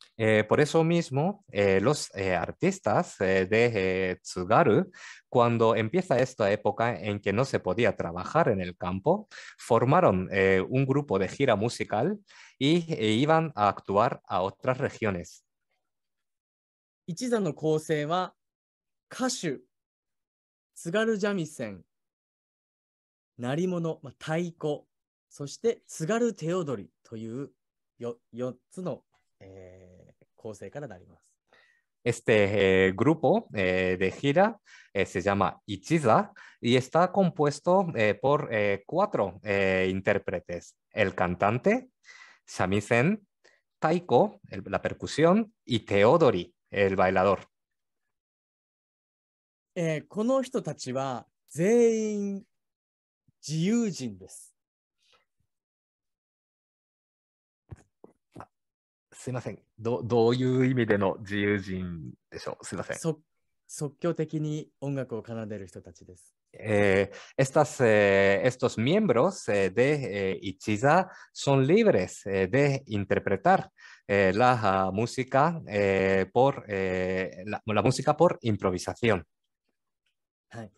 Eh, por eso mismo, eh, los eh, artistas de Tsugaru, cuando empieza esta época en que no se podía trabajar en el campo, formaron un grupo de gira musical y e iban a actuar a otras regiones. 4, 4つの、えー、este eh, grupo eh, de gira eh, se llama Ichiza y está compuesto por cuatro intérpretes, el cantante, Samisen, Taiko, la percusión, y Teodori, el bailador. すいませんど。どういう意味での自由人でしょうすいません。即興的に音楽を奏でる人たちです。Eh, estas, eh, estos miembros eh, de Ichiza son libres de interpretar la uh, música por la, la, música por improvisación. はい、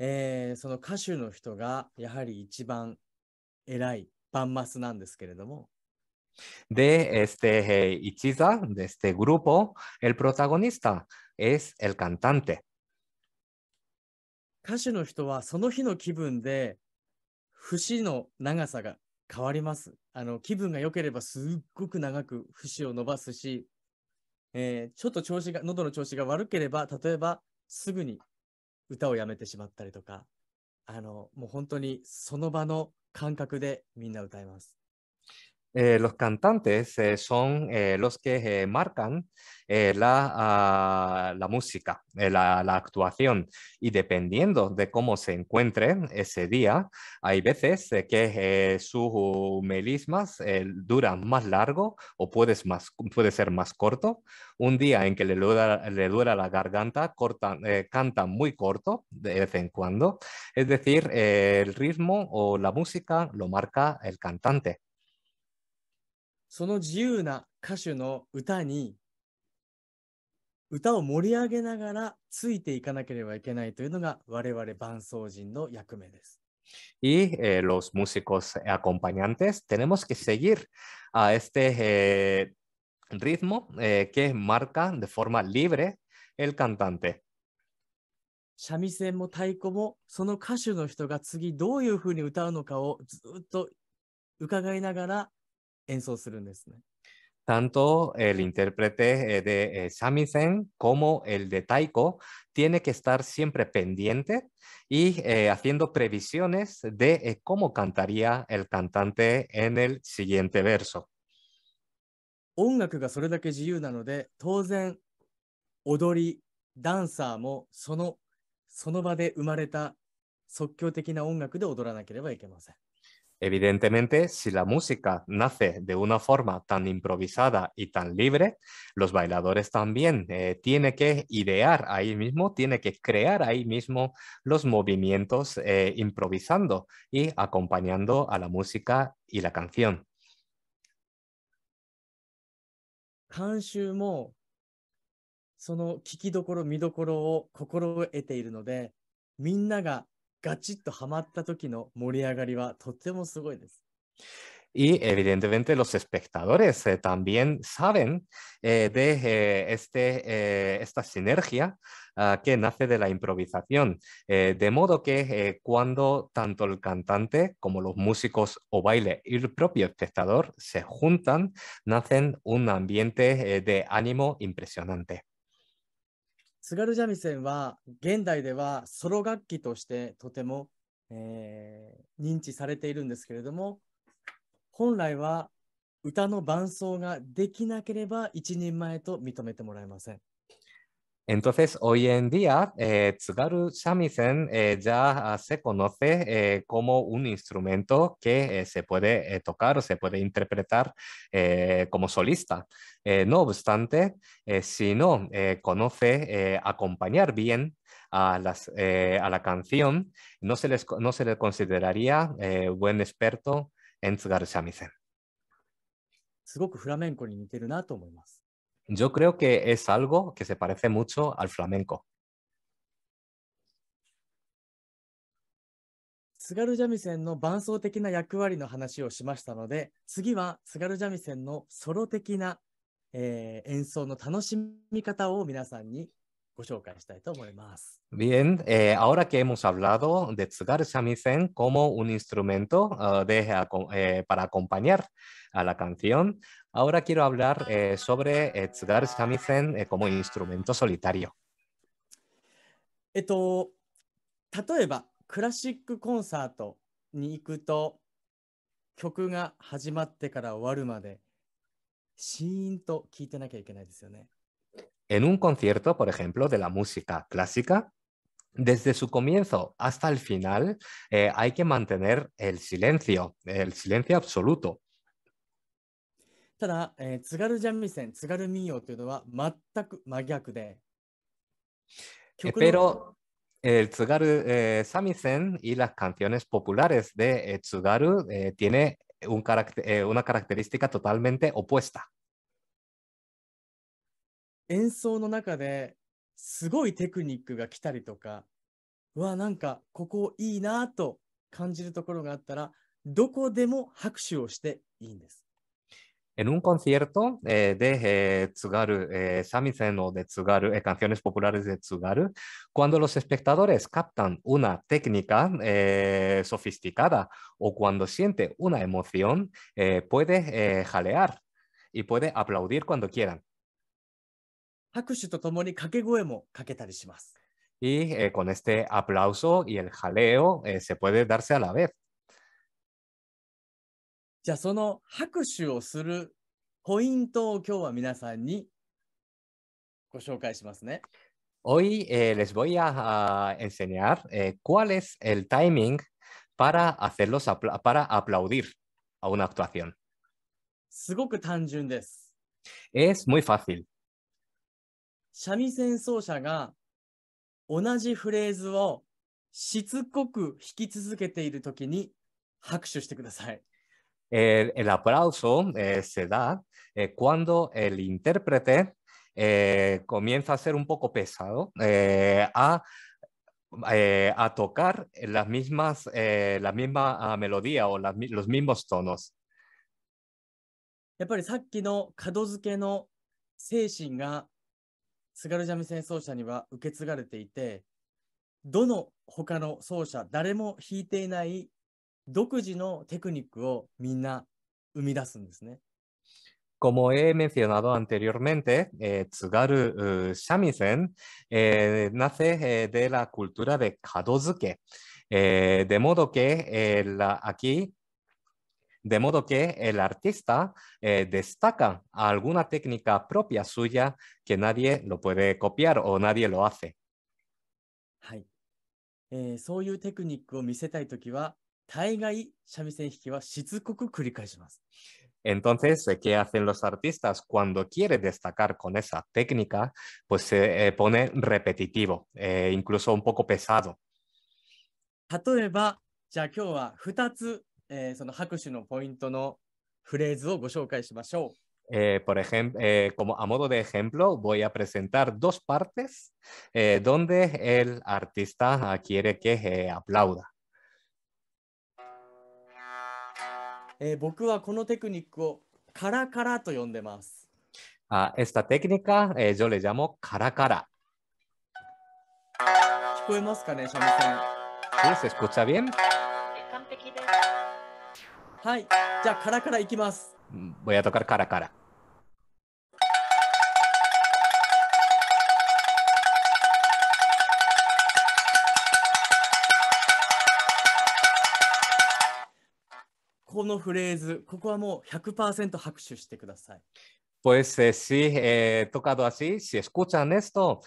えー、その歌手の人がやはり一番偉いバンマスなんですけれども。de este eh, Ichiza, de este grupo, el protagonista es el cantante. 歌手の人はその日の気分で節の長さが変わります。あの気分が良ければすっごく長く節を伸ばすし、えー、ちょっと調子が喉の調子が悪ければ例えばすぐに歌をやめてしまったりとかあのもう本当にその場の感覚でみんな歌います。Eh, los cantantes eh, son eh, los que marcan ah, la, música, la, actuación. Y dependiendo de cómo se encuentre ese día, hay veces que sus melismas duran más largo o puede, ser más corto. Un día en que le dura, le la garganta, canta muy corto de vez en cuando. Es decir, el ritmo o la música lo marca el cantante. その自由な歌手の歌に歌を盛り上げながらついていかなければいけないというのが我々伴奏人の役目です。Y eh, los músicos acompañantes tenemos que seguir a este eh, ritmo eh, que marca de forma libre el cantante. 三味線も太鼓もその歌手の人が次どういうふうに歌うのかをずっと伺いながら演奏するんですね。Tanto el intérprete de samisen como el de taiko tiene que estar siempre pendiente y eh, haciendo previsiones de eh, cómo cantaría el cantante en el siguiente verso. 音楽がそれだけ自由なので、当然踊り、ダンサーもそのその場で生まれた即興的な音楽で踊らなければいけません。Evidentemente, si la música nace de una forma tan improvisada y tan libre, los bailadores también eh, tienen que idear ahí mismo, tienen que crear ahí mismo los movimientos eh, improvisando y acompañando a la música y la canción. Y evidentemente los espectadores eh, también saben eh, de eh, este, esta sinergia ah, que nace de la improvisación. de modo que cuando tanto el cantante como los músicos o baile y el propio espectador se juntan, nacen un ambiente de ánimo impresionante. 津軽三味線は現代ではソロ楽器としてとても、えー、認知されているんですけれども本来は歌の伴奏ができなければ一人前と認めてもらえません。Entonces, hoy en día, eh, Tsugaru Shamisen eh, ya se conoce eh, como un instrumento que se puede tocar o se puede interpretar como solista. no obstante, si no conoce acompañar bien a, la canción, no se, le consideraría buen experto en Tsugaru Shamisen. Yo creo que es algo que se parece mucho al flamenco. 津軽三味線の伴奏的な役割の話をしましたので、次は津軽三味線のソロ的な、えー、演奏の楽しみ方を皆さんにご紹介したいと思います。Bien, eh, ahora que hemos hablado de tsugar shamisen como un instrumento uh, de, eh, para acompañar a la canción, ahora quiero hablar eh, sobre tsugar shamisen como instrumento solitario. えっと、例えばクラシックコンサートに行くと曲が始まってから終わるまでシーンと聴いてなきゃいけないですよね。En un concierto, por ejemplo, de la música clásica, desde su comienzo hasta el final eh, hay que mantener el silencio, el silencio absoluto. Eh, eh, pero el Tsugaru Samisen y las canciones populares de Tsugaru tiene una característica totalmente opuesta. 演奏の中ですごいテクニックが来たりとか、うわ、なんかここいいなと感じるところがあったら、どこでも拍手をしていいんです。En un concierto eh, de eh, Tsugaru, eh, Samisen o de Tsugaru, eh, canciones populares de Tsugaru, cuando los espectadores captan una técnica sofisticada o cuando siente una emoción, puede jalear y puede aplaudir cuando quieran. 拍手とともに掛け声もかけたりします。Y eh, con este aplauso y el jaleo、eh, se puede darse a la vez. じゃあその拍手をするポイントを今日は皆さんにご紹介しますね。Hoy、eh, les voy a, a enseñar、eh, cuál es el timing para hacerlos apl para aplaudir a una actuación. すごく単純です。Es muy fácil. 三味線奏者が同じフレーズをしつこく弾き続けているときに拍手してください。El, el aplauso eh, se da eh, cuando el intérprete eh, comienza a ser un poco pesado, a, a tocar las mismas, la misma melodía o las, los mismos tonos. やっぱりさっきの門付けの精神が津軽三味線奏者には受け継がれていて、どの他の奏者、誰も弾いていない独自のテクニックをみんな生み出すんですね。Como he mencionado anteriormente, eh, Tsugaru uh, Shamisen eh, nace eh, de la cultura de Kadozuke, de modo que la, aquí de modo que el artista eh, destaca alguna técnica propia suya que nadie lo puede copiar o nadie lo hace. Eh, Entonces, eh, ¿qué hacen los artistas cuando quiere destacar con esa técnica? Pues se pone repetitivo, incluso un poco pesado. 例えばじゃあ今日は2えー、その拍手のポイントのフレーズをご紹介しましょう。Eh, por ejemplo, eh, como a modo de ejemplo, voy a presentar dos partes eh, donde el artista quiere que aplauda. えー、僕はこのテクニックをカラカラと呼んでます。あ、esta técnica、えー、yo le llamo カラカラ。聞こえますかね、三味線。Sí, se escucha bien? はい。じゃあ、カラカラいきます。ぼやとからカラカラ。このフレーズ、ここはもう100%拍手してください。Pues eh, sí, eh, tocado así, si escuchan esto,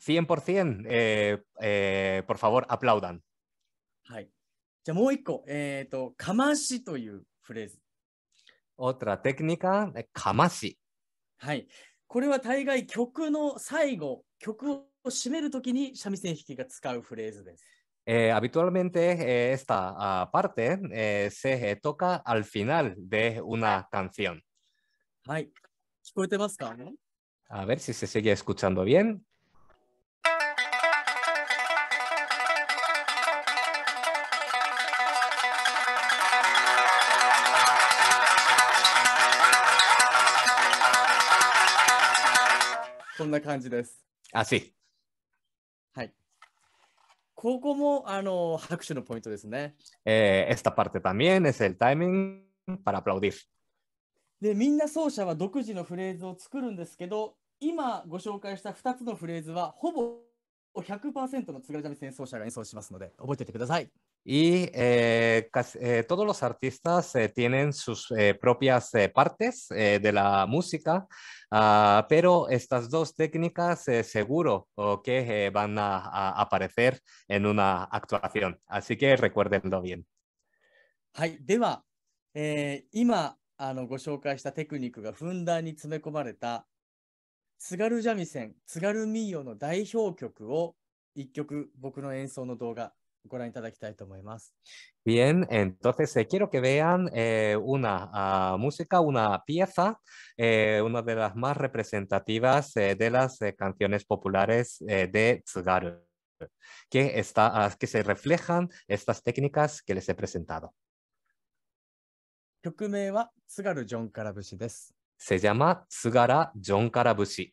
100%, eh, eh, por favor, aplaudan. はい。じゃあもう一個、えっ、ー、と、かましというフレーズ。otra técnica de kamashi。はい。これは大概曲の最後、曲を締めるときに三味線弾きが使うフレーズです。Eh, habitualmente eh, esta uh, parte eh, se toca al final de una canción. はい。聞こえてますか A ver si se sigue escuchando bien. そんな感じです。はい。も、あ Eh, esta parte también es el timing para aplaudir. で、みんな奏者は独自のフレーズを作るんですけど、今ご紹介した2つのフレーズはほぼ100%の津軽三味線奏者が演奏しますので、覚えておいてください。Y eh, eh, todos los artistas eh, tienen sus propias partes de la música, ah, pero estas dos técnicas seguro que van a, aparecer en una actuación. Así que recuérdenlo bien. はい、では、えー、今あのご紹介したテクニックがふんだんに詰め込まれた津軽三味線、津軽民謡の代表曲を1曲僕の演奏の動画ご覧いただきたいと思います。Bien, entonces eh, quiero que vean eh, una uh, música, una pieza, eh, una de las más representativas de las canciones populares de Tsugaru, que, está, uh, que se reflejan estas técnicas que les he presentado. 曲名は津軽ジョンカラ節です。Se llama Tsugara John Karabushi.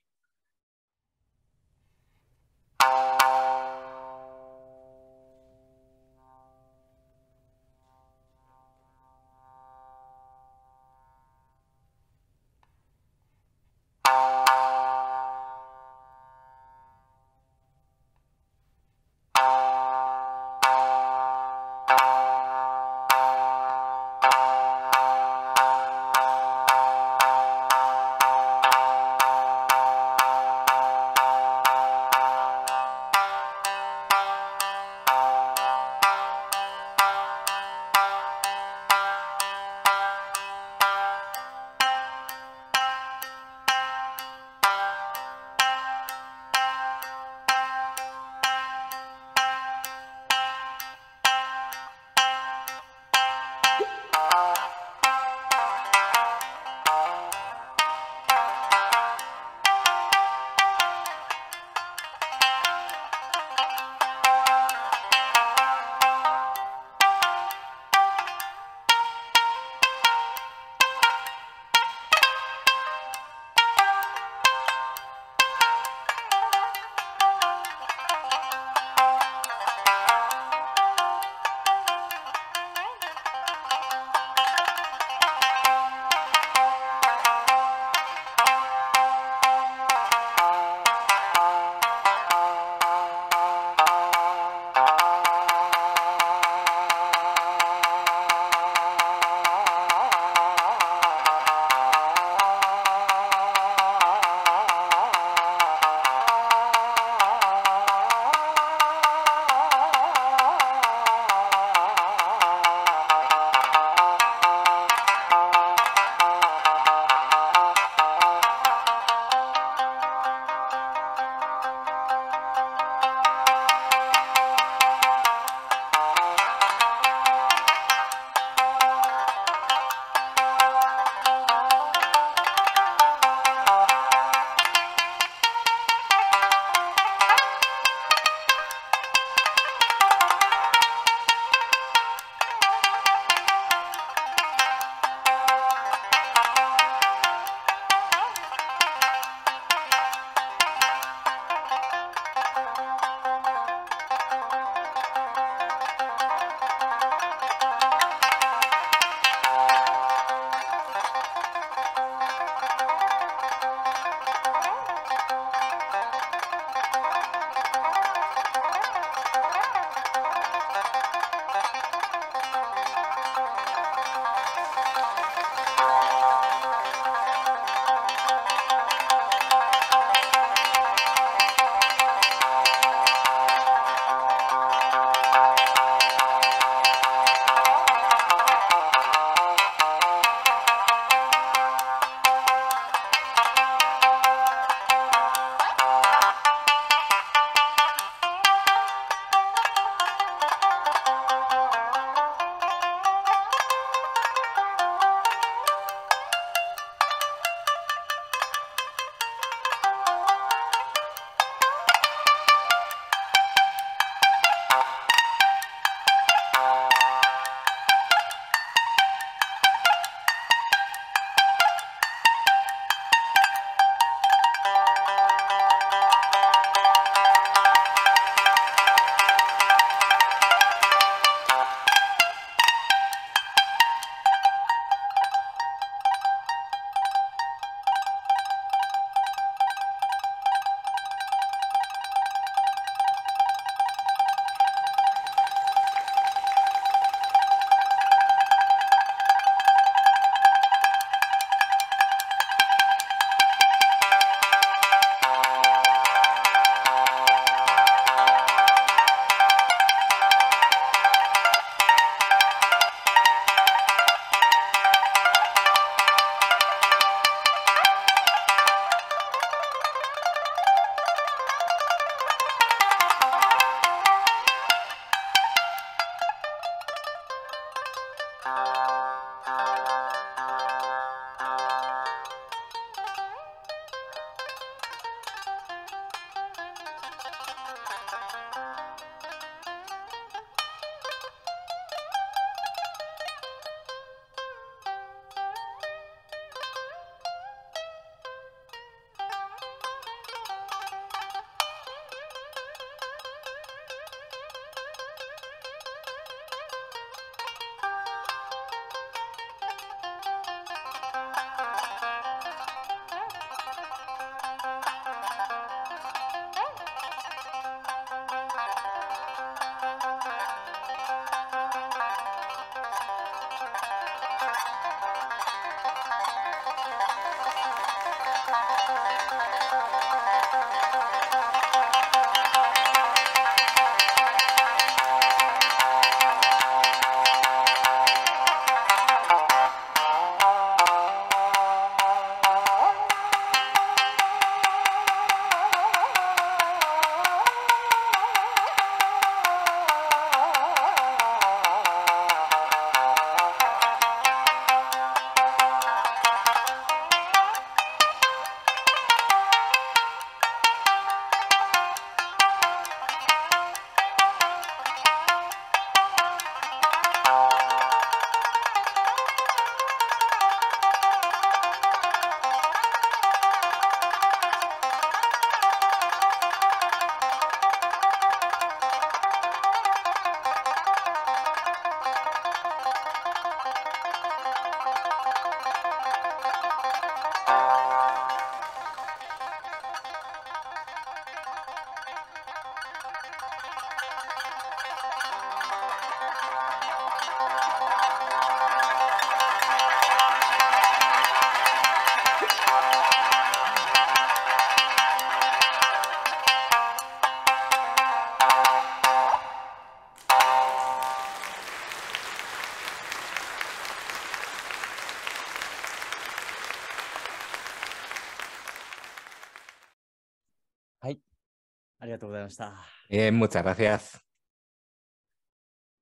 ました。えー、muchas gracias。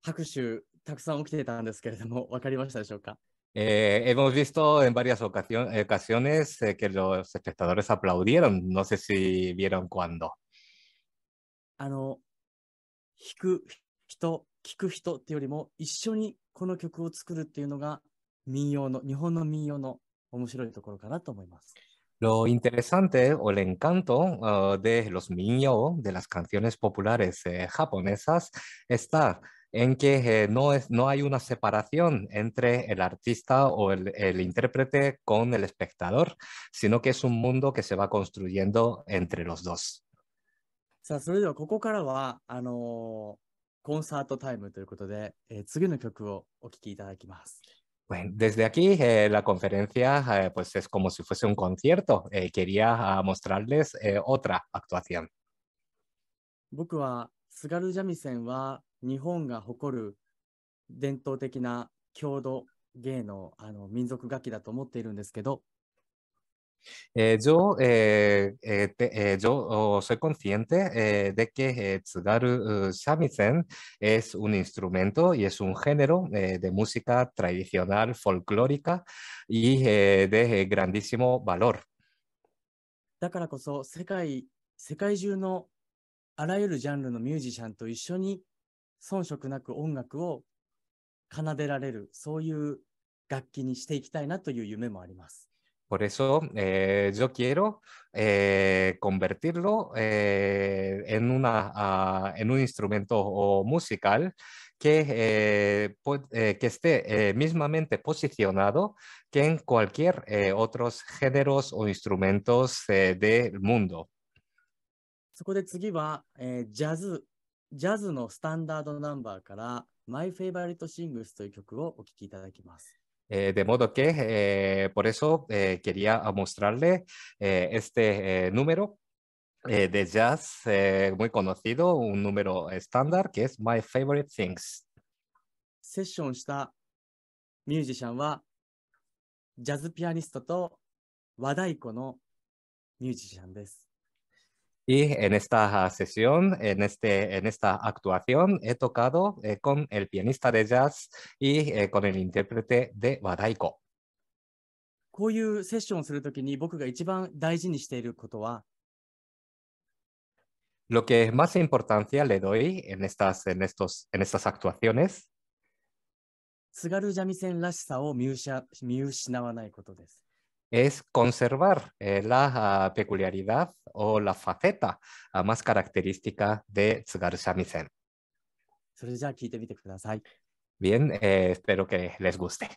拍手たくさん起きてたんですけれども、わかりましたでしょうか Eh, hemos visto en varias ocasiones eh, que los espectadores aplaudieron. No sé si vieron cuándo. あの、弾く人、聴く人っていうよりも、一緒にこの曲を作るっていうのが民謡の、日本の民謡の面白いところかなと思います。Lo interesante o el encanto ah, de los minyo, de las canciones populares eh, japonesas, está en que eh, no, es, no hay una separación entre el artista o el, intérprete con el espectador, sino que es un mundo que se va construyendo entre los dos. Bueno, desde aquí eh, la conferencia eh, pues es como si fuese un concierto. Eh, quería mostrarles otra actuación. 僕は津軽三味線は日本が誇る伝統的な郷土芸能あの民族楽器だと思っているんですけど Eh, yo, eh, eh, te, yo soy consciente de que Tsugaru Shamisen es un instrumento y es un género de música tradicional folclórica y de grandísimo valor. だからこそ世界世界中のあらゆるジャンルのミュージシャンと一緒に遜色なく音楽を奏でられるそういう楽器にしていきたいなという夢もあります。Por eso eh, yo quiero eh, convertirlo eh, en, una, ah, en un instrumento musical que, que esté mismamente posicionado que en cualquier otros géneros o instrumentos del mundo. para My Favorite Singles eh, de modo que eh, por eso eh, quería mostrarle este número de jazz muy conocido, un número estándar que es My Favorite Things. セッションしたミュージシャンはジャズピアニストと和太鼓のミュージシャンです。y en esta sesión, en, este, en esta actuación, he tocado eh, con el pianista de jazz y eh, con el intérprete de Wadaiko. こういうセッションをするときに僕が一番大事にしていることは Lo que más importancia le doy en estas, en estos, en estas actuaciones es conservar eh, la ah, peculiaridad o la faceta ah, más característica de Tsugaru Shamisen. Bien, eh, espero que les guste.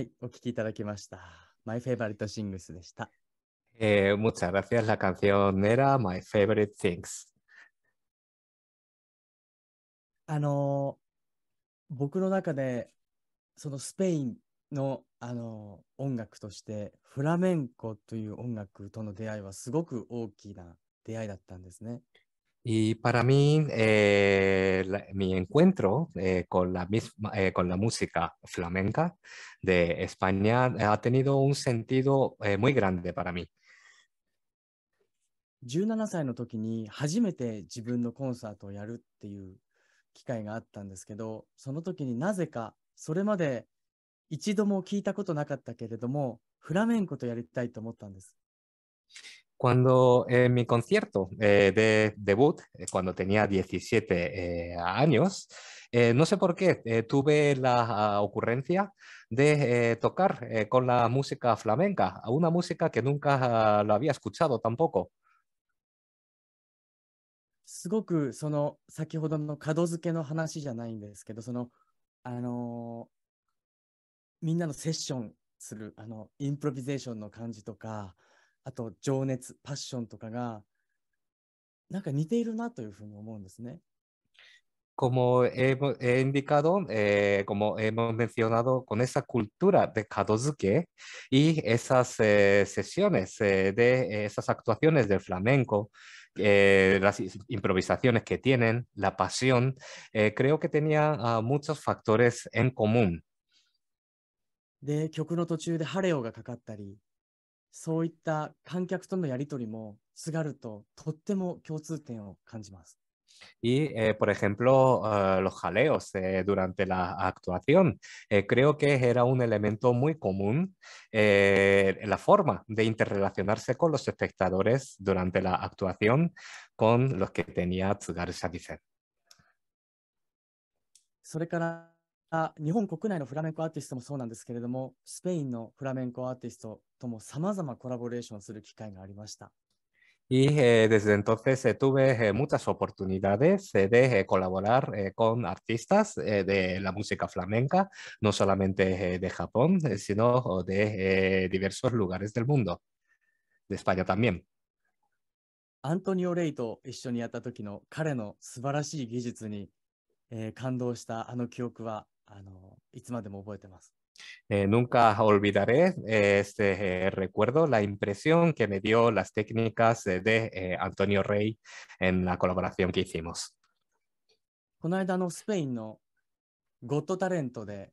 いお聴きいただきました My Favorite Things でしたえ h muchas gracias. La canción era My Favorite Things. あのー、僕の中でそのスペインの、あのー、音楽としてフラメンコという音楽との出会いはすごく大きな出会いだったんですね。Y para mí, eh, la, mi encuentro eh, con, la misma, eh, con la música flamenca de España ha tenido un sentido muy grande para mí. 17歳の時に初めて自分のコンサートをやるっていう機会があったんですけど、その時になぜかそれまで一度も聞いたことなかったけれども、フラメンコとやりたいと思ったんです。Cuando en eh, mi concierto eh, de debut, eh, cuando tenía 17 años, no sé por qué tuve la ah, ocurrencia de tocar con la música flamenca, una música que nunca lo había escuchado tampoco. すごくその先ほどの門付けの話じゃないんですけど、そのあのみんなのセッションするあのインプロビゼーションの感じとか、あと情熱、パッションとかが、なんか似ているなというふうに思うんですね。como hemos he indicado, eh, como hemos mencionado, con esa cultura de Kadozuke y esas eh, sesiones eh, de esas actuaciones del flamenco, las improvisaciones que tienen, la pasión, creo que tenía uh, muchos factores en común. で曲の途中でハレオがかかったりそういった観客とのやり取りも、すがるととっても共通点を感じます。Y, eh, por ejemplo, uh, los jaleos eh, durante la actuación. Eh, creo que era un elemento muy común la forma de interrelacionarse con los espectadores durante la actuación con los que tenía Tsugaru Shabisen. それからた日本国内のフラメンコアーティストもそうなんですけれども、スペインのフラメンコアーティストとも様々コラボレーションする機会がありました。Y eh, desde entonces eh, tuve eh, muchas oportunidades de colaborar con artistas de la música flamenca, no solamente de Japón, sino de diversos lugares del mundo, de España también. アントニオ・レイと一緒にやった時の彼の素晴らしい技術に、えー、感動したあの記憶はあの、いつまでも覚えてます。Eh, nunca olvidaré eh, este eh, recuerdo, la impresión que me dio las técnicas de Antonio Rey en la colaboración que hicimos. この間のスペインのゴッドタレントで、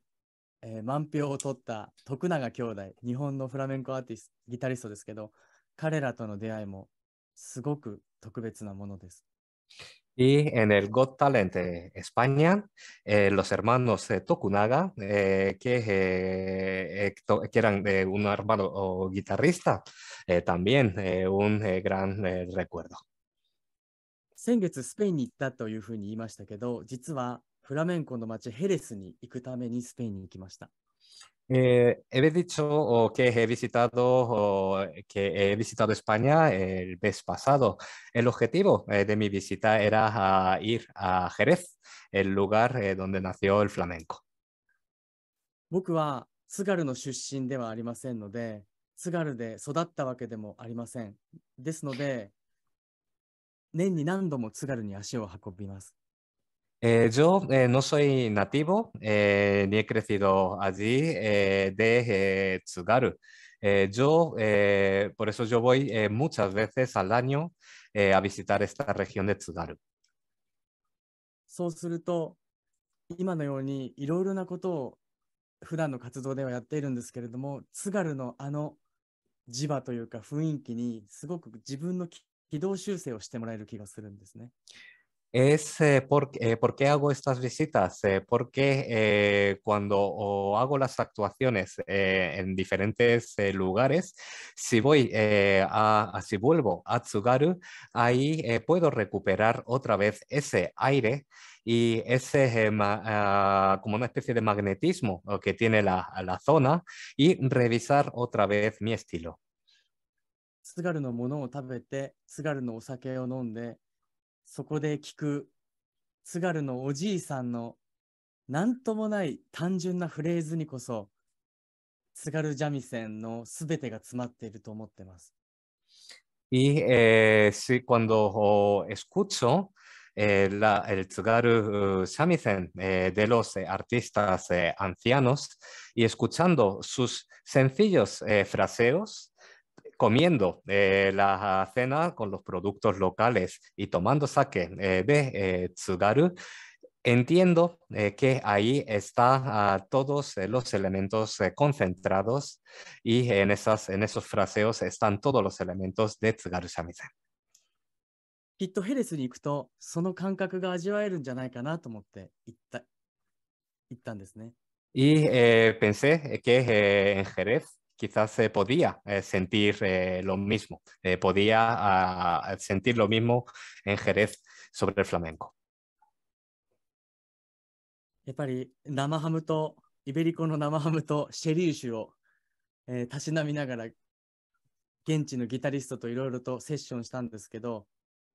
えー、満票を取った徳永兄弟、日本のフラメンコアーティスト、ギタリストですけど、彼らとの出会いもすごく特別なものです。Y en el Got Talent de España, eh, los hermanos eh, Tokunaga, eh, que, eh, to que, eran eh, un hermano o guitarrista, eh, también un gran recuerdo. 先月スペインに行ったというふうに言いましたけど、実はフラメンコの街ヘレスに行くためにスペインに行きました。Eh, he dicho que he visitado, que he visitado España el mes pasado. El objetivo de mi visita era ir a Jerez, el lugar donde nació el flamenco. 僕は津軽の出身ではありませんので、津軽で育ったわけでもありません。ですので、年に何度も津軽に足を運びます。Eh, yo eh, no soy nativo, eh, ni he crecido allí de Tsugaru. yo, por eso yo voy muchas veces al año a visitar esta región de Tsugaru. そうすると、今のようにいろいろなことを普段の活動ではやっているんですけれども、津軽のあの磁場というか雰囲気にすごく自分の軌道修正をしてもらえる気がするんですね。es eh, eh, por, qué hago estas visitas, eh, Porque cuando hago las actuaciones en diferentes lugares, si voy a, vuelvo a Tsugaru, ahí puedo recuperar otra vez ese aire y ese ah, como una especie de magnetismo que tiene la, zona y revisar otra vez mi estilo. 津軽のものを食べて、津軽のお酒を飲んで、そこで聞く津軽のおじいさんの何ともない単純なフレーズにこそ津軽三味線の全てが詰まっていると思ってます。Y eh, sí, cuando escucho eh, la, el tsugaru samisen eh, de los artistas ancianos y escuchando sus sencillos fraseos, comiendo eh, la cena con los productos locales y tomando sake eh, de eh, Tsugaru, entiendo que ahí están ah, todos los elementos concentrados y en, esas, en esos fraseos están todos los elementos de Tsugaru Shamisen. Y pensé que en Jerez quizás eh, podía eh, sentir eh, lo mismo, podía a, sentir lo mismo en Jerez sobre el flamenco. やっぱり生ハムとイベリコの生ハムとシェリー酒を、えたしなみながら現地のギタリストといろいろとセッションしたんですけど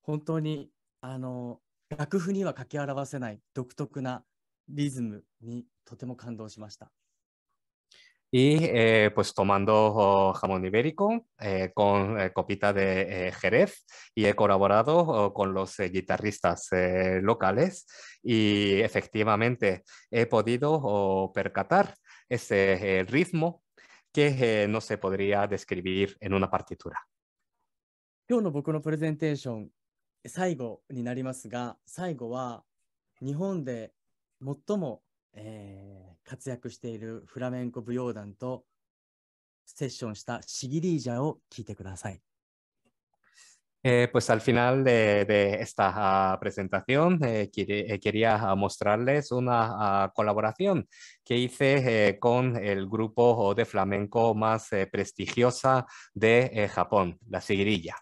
本当にあの楽譜には書き表せない独特なリズムにとても感動しました。Y eh, pues tomando jamón ibérico eh, con eh, copita de jerez y he colaborado oh, con los guitarristas locales y efectivamente he podido oh, percatar ese ritmo que no se podría describir en una partitura pues al final de, esta ah, presentación eh, eh, quería ah, mostrarles una ah, colaboración que hice eh, con el grupo de flamenco más prestigiosa de Japón, la Sigrilla.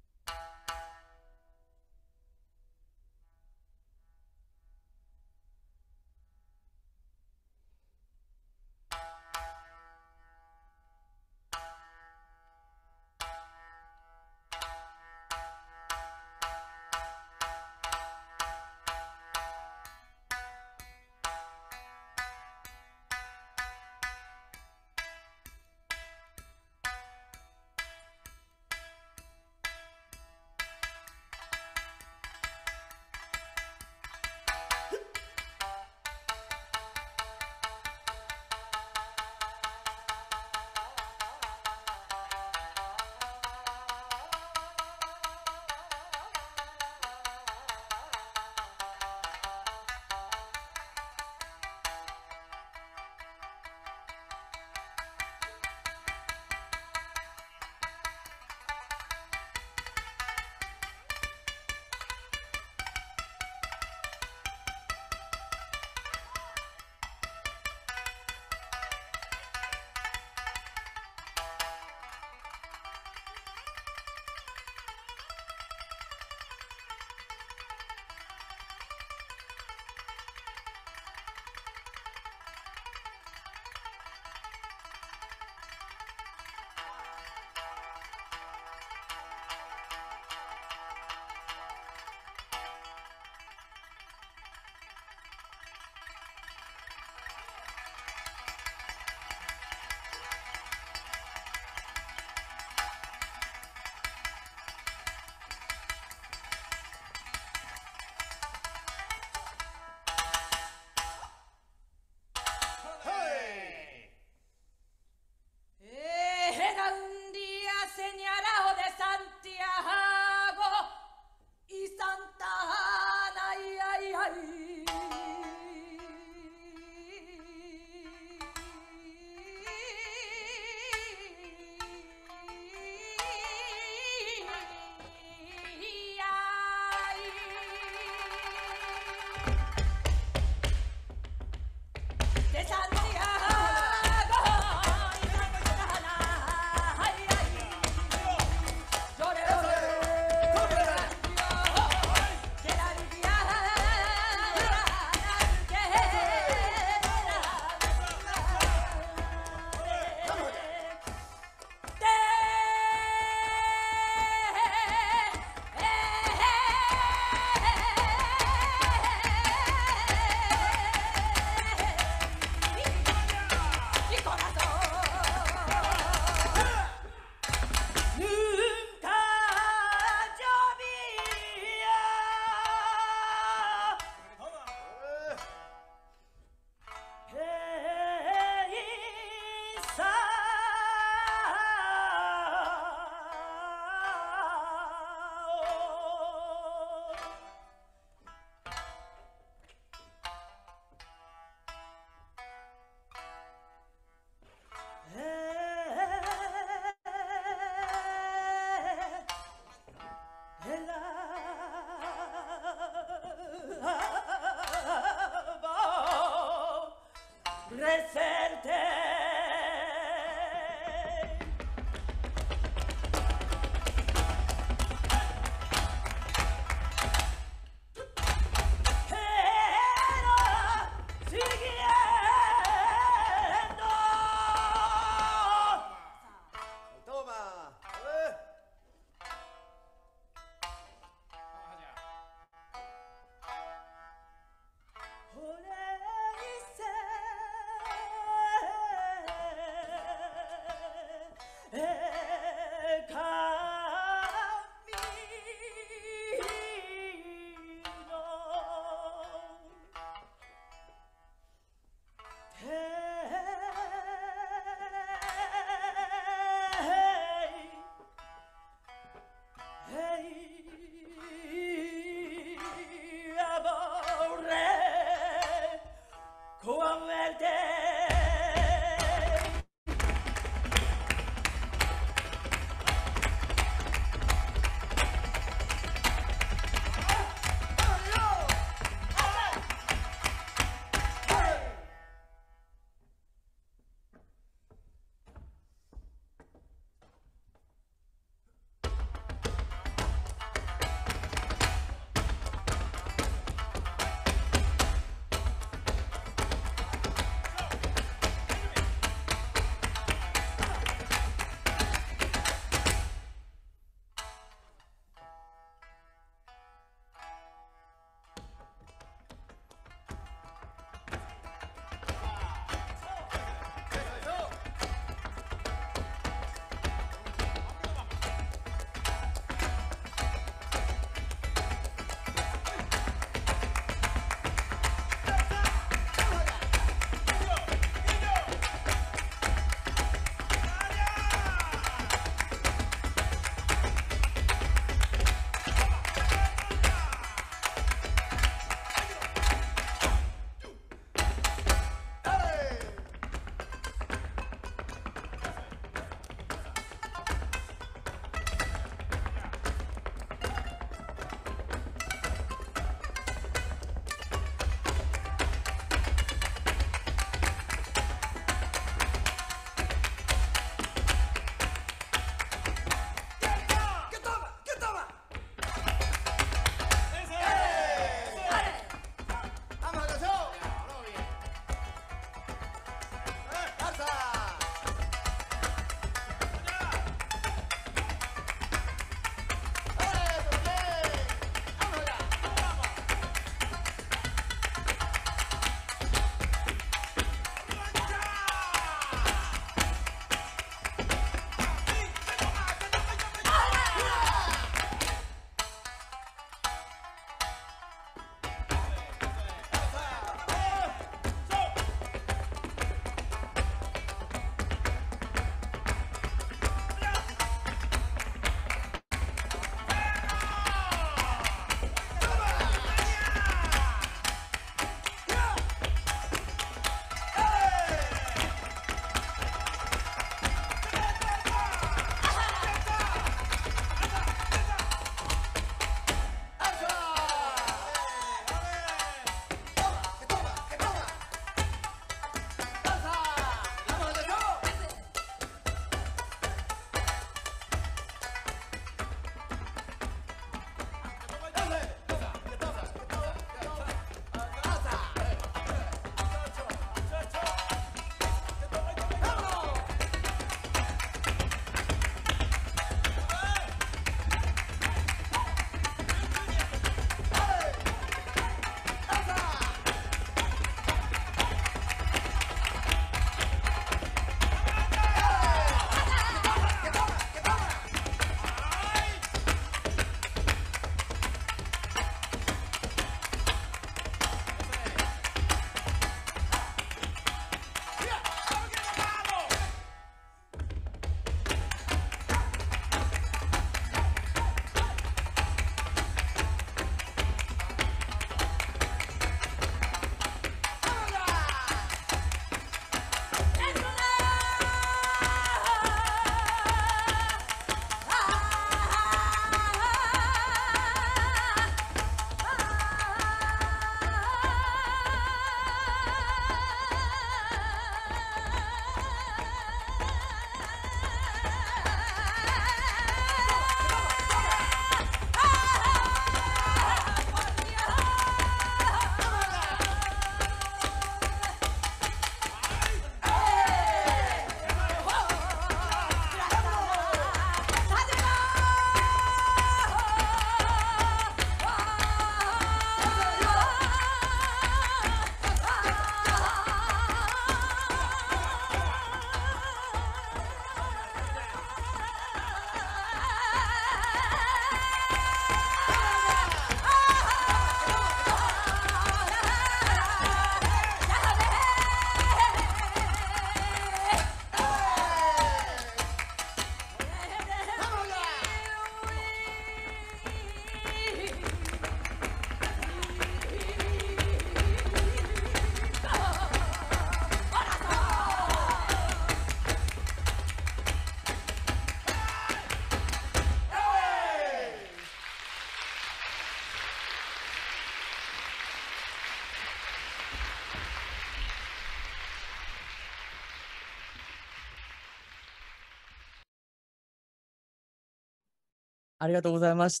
Muchas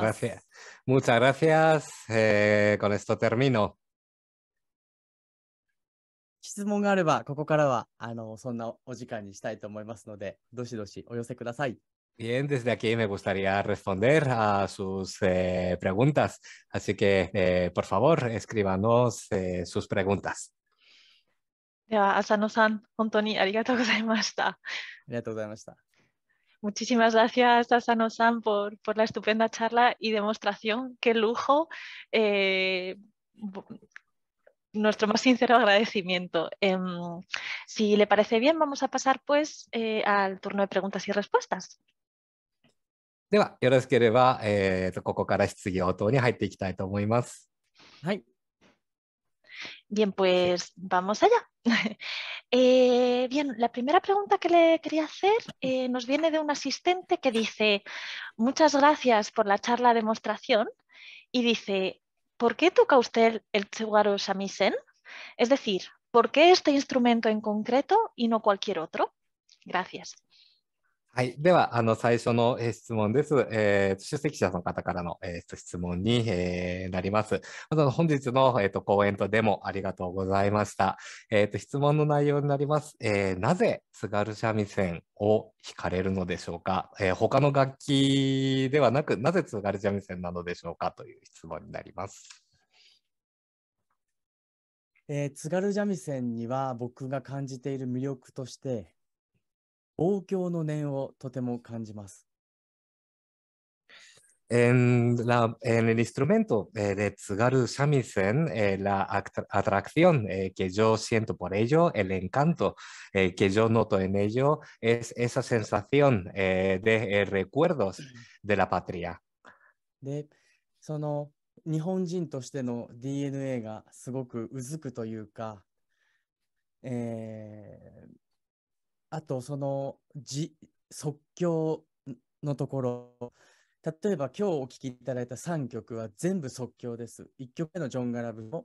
gracias. Muchas gracias. Eh, con esto termino. Bien, desde aquí me gustaría responder a sus eh, preguntas, así que eh, por favor escríbanos sus preguntas. では、浅野さん、本当にありがとうございました。ありがとうございました。Muchísimas gracias, a san por, por, la estupenda charla y demostración. Qué lujo. Eh, nuestro más sincero agradecimiento. Em, si le parece bien, vamos a pasar pues eh, al turno de preguntas y respuestas. Eh, bien, pues vamos allá. Eh, bien, la primera pregunta que le quería hacer eh, nos viene de un asistente que dice, muchas gracias por la charla demostración y dice, ¿por qué toca usted el Tsugaru shamisen Es decir, ¿por qué este instrumento en concreto y no cualquier otro? Gracias. はい。では、あの、最初の、え質問です。えー、出席者の方からの、えー、質問に、えー、なります。まず、本日の、えーと、講演とデモ、ありがとうございました。えーと、と質問の内容になります。えー、なぜ津軽三味線を弾かれるのでしょうか、えー、他の楽器ではなく、なぜ津軽三味線なのでしょうかという質問になります。えー、津軽三味線には僕が感じている魅力として、王教の念をとても感じます。En, la, en el instrumento eh, de Tsugaru Shamisen, eh, la atracción eh, que yo siento por ello, el encanto que yo noto en ello, es esa sensación de recuerdos de la patria. でその日本人としての DNA がすごくうずくというか、えー、あとその即興のところ例えば今日お聴きいただいた3曲は全部即興です。1曲目のジョン・ガラブも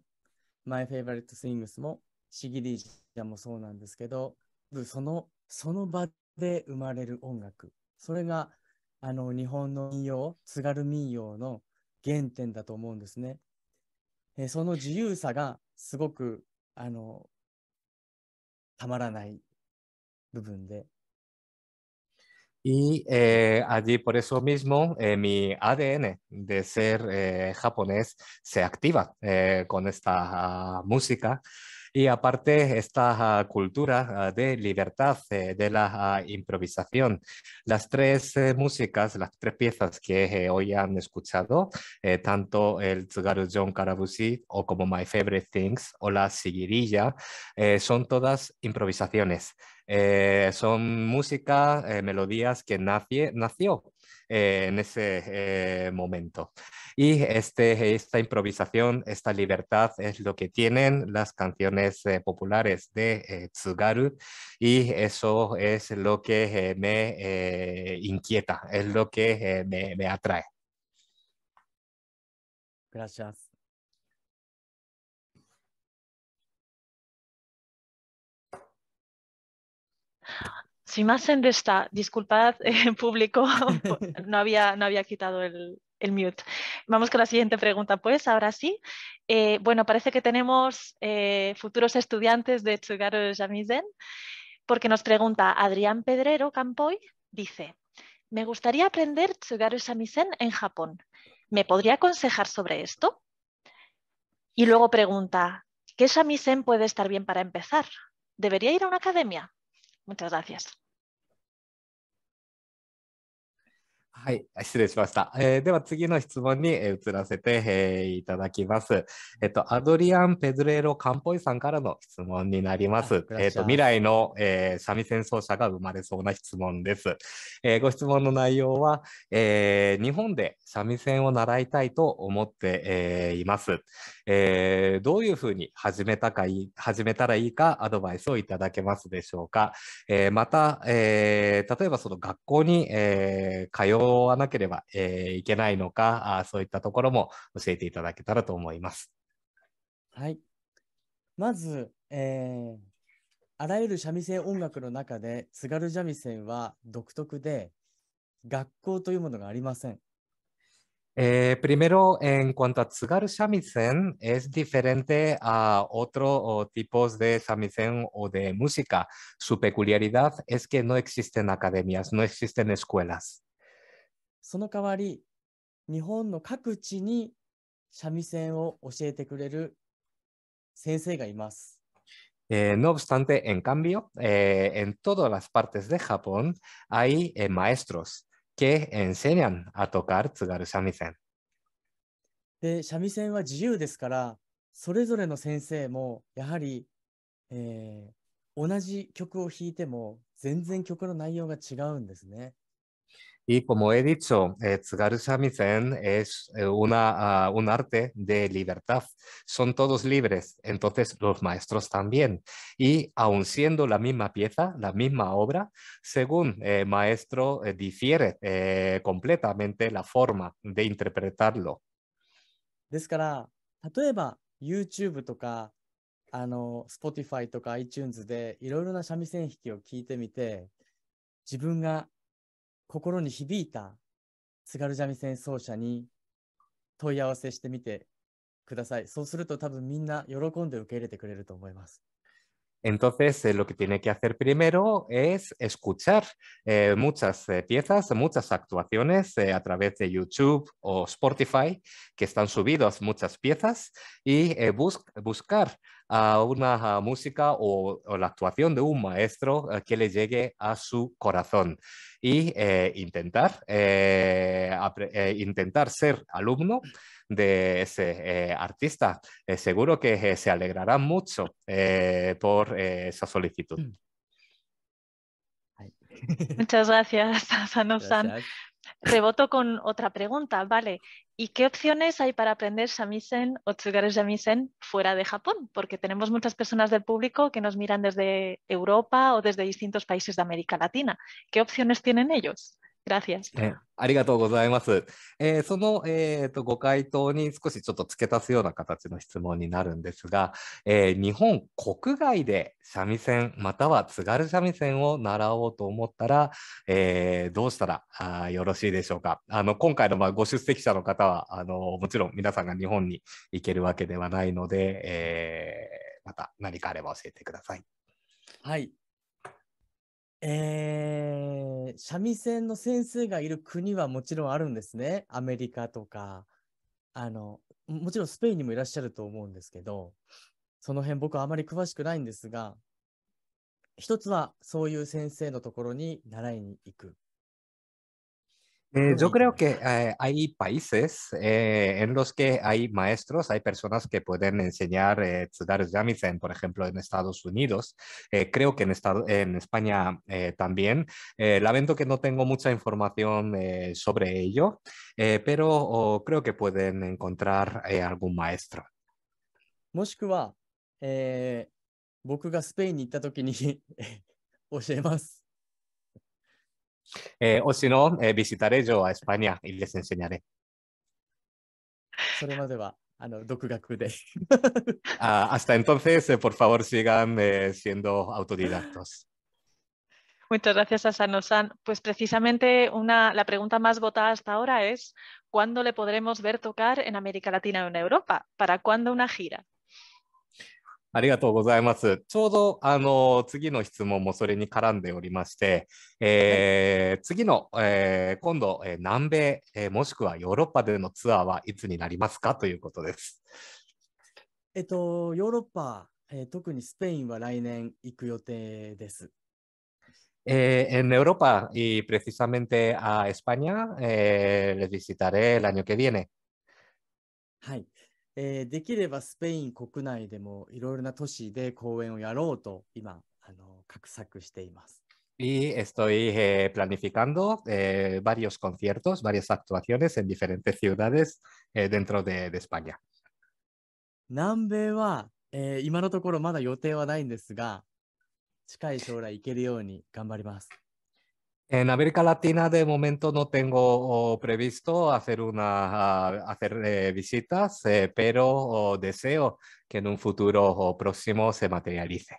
マイ・フェイバリッ t スイングス」もシギリージャもそうなんですけどそのその場で生まれる音楽それがあの日本の民謡津軽民謡の原点だと思うんですね。えその自由さがすごくあのたまらない Y eh, allí por eso mismo eh, mi ADN de ser eh, japonés se activa con esta ah, música y aparte, esta ah, cultura ah, de libertad, eh, de la ah, improvisación, las tres eh, músicas, las tres piezas que eh, hoy han escuchado, tanto el Tsugaru John Karabusi o como My Favorite Things o la Siguirilla, son todas improvisaciones. son música, melodías que nace, nació en ese momento. Y este, esta improvisación, esta libertad es lo que tienen las canciones eh, populares de eh, Tsugaru y eso es lo que eh, me inquieta, es lo que me, me, atrae. Gracias. Sin más en esta, disculpad, público, no había, no había quitado el, el mute. Vamos con la siguiente pregunta, pues, ahora sí. Eh, bueno, parece que tenemos eh, futuros estudiantes de Tsugaru Shamisen, porque nos pregunta Adrián Pedrero Campoy, dice, me gustaría aprender Tsugaru Shamisen en Japón. ¿Me podría aconsejar sobre esto? Y luego pregunta, ¿qué Shamisen puede estar bien para empezar? ¿Debería ir a una academia? Muchas gracias. はい、失礼しました。えー、では次の質問に、え移らせて、えー、いただきます。えっ、と、アドリアン・ペズレーロ・カンポイさんからの質問になります。えっ、と、未来の、えー、三味線奏者が生まれそうな質問です。えー、ご質問の内容は、えー、日本で三味線を習いたいと思って、えー、います。えー、どういうふうに始めたかい始めたらいいかアドバイスをいただけますでしょうか。えー、また、えー、例えばその学校に、え通わなければ、えいけないのかあ、そういったところも教えていただけたらと思います。はい。まず、えあらゆる三味線音楽の中で津軽三味線は独特で学校というものがありません。Eh, primero, en cuanto a tsugaru shamisen, es diferente a otros eh, tipos de shamisen o de música. Su peculiaridad es que no existen academias, no existen escuelas. Eh, no obstante, en cambio, en todas las partes de Japón hay maestros, que enseñan a tocar 津軽三味線。で、三味線は自由ですから、それぞれの先生もやはり、えー、同じ曲を弾いても全然曲の内容が違うんですね。Y como he dicho, Tsugaru Shamisen es eh, una, ah, un arte de libertad. Son todos libres, entonces los maestros también. Y aun siendo la misma pieza, la misma obra, según eh, maestro eh, difiere eh, completamente la forma de interpretarlo. YouTube Spotify とか iTunes 心に響いた津軽三味線奏者に問い合わせしてみてください。そうすると多分みんな喜んで受け入れてくれると思います。Entonces, eh, lo que tiene que hacer primero es escuchar eh, muchas eh, piezas, muchas actuaciones a través de YouTube o Spotify, que están subidas muchas piezas, y bus buscar a una música o, la actuación de un maestro eh, que le llegue a su corazón y eh, intentar, eh, intentar ser alumno de ese artista. seguro que se alegrará mucho por esa solicitud. Mm. Muchas gracias, se san Reboto con otra pregunta, ¿vale? ¿Y qué opciones hay para aprender shamisen o tsugaru shamisen fuera de Japón? Porque tenemos muchas personas del público que nos miran desde Europa o desde distintos países de América Latina. ¿Qué opciones tienen ellos? Gracias. ありがとうございます。えー、その、えーと、ご回答に少しちょっと付け足すような形の質問になるんですが、えー、日本国外で三味線または津軽三味線を習おうと思ったら、えー、どうしたらあよろしいでしょうか。あの今回のまあご出席者の方はあのもちろん皆さんが日本に行けるわけではないので、えまた何かあれば教えてください。はい、えー、三味線の先生がいる国はもちろんあるんですね。アメリカとか、あの、もちろんスペインにもいらっしゃると思うんですけど、その辺僕はあまり詳しくないんですが、一つはそういう先生のところに習いに行く。Eh, yo creo que eh, hay países eh, en los que hay maestros, hay personas que pueden enseñar eh, jamisen, por ejemplo, en Estados Unidos. creo que en, España también. lamento que no tengo mucha información sobre ello, pero oh, creo que pueden encontrar algún maestro. もしくは、えー、僕がスペインに行った時に教えます。Eh, o si no, eh, visitaré yo a España y les enseñaré. Ah, ah, hasta entonces, eh, por favor, sigan siendo autodidactos. Muchas gracias, Asano-san. Pues precisamente la pregunta más votada hasta ahora es, ¿cuándo le podremos ver tocar en América Latina o en Europa? ¿Para cuándo una gira? ありがとうございます。ちょうど、あの、次の質問もそれに絡んでおりまして、えーはい、次の、えー、今度、えー、南米、えー、もしくはヨーロッパでのツアーはいつになりますかということです。えっと、ヨーロッパ、えー、特にスペインは来年行く予定です。Eh, en Europa y precisamente a España eh, les visitaré el año que viene. はい。えー、できればスペイン国内でもいろいろな都市で公演をやろうと今、あの画策しています。y estoy eh, planificando eh, varios conciertos, varias actuaciones en diferentes ciudades eh, dentro de, de, España. 南米は、えー、今のところまだ予定はないんですが、近い将来行けるように頑張ります。En América Latina de momento no tengo previsto hacer, una, hacer eh, visitas, eh, pero deseo que en un futuro próximo se materialice.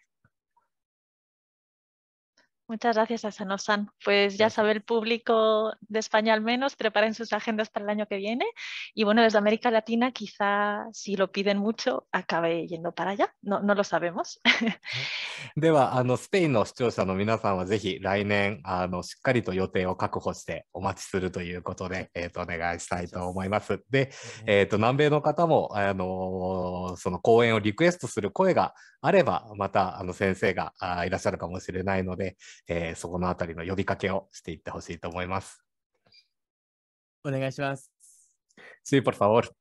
Muchas gracias, a san Pues ya sabe el público de España al menos, preparen sus agendas para el año que viene. Y bueno, desde América Latina quizá si lo piden mucho acabe yendo para allá. No, no lo sabemos. では、あのスペインの視聴者の皆さんはぜひ来年あのしっかりと予定を確保してお待ちするということで、えー、とお願いしたいと思います。で、えー、と南米の方もあのその講演をリクエストする声があればまたあの先生があいらっしゃるかもしれないので、Sí, por favor.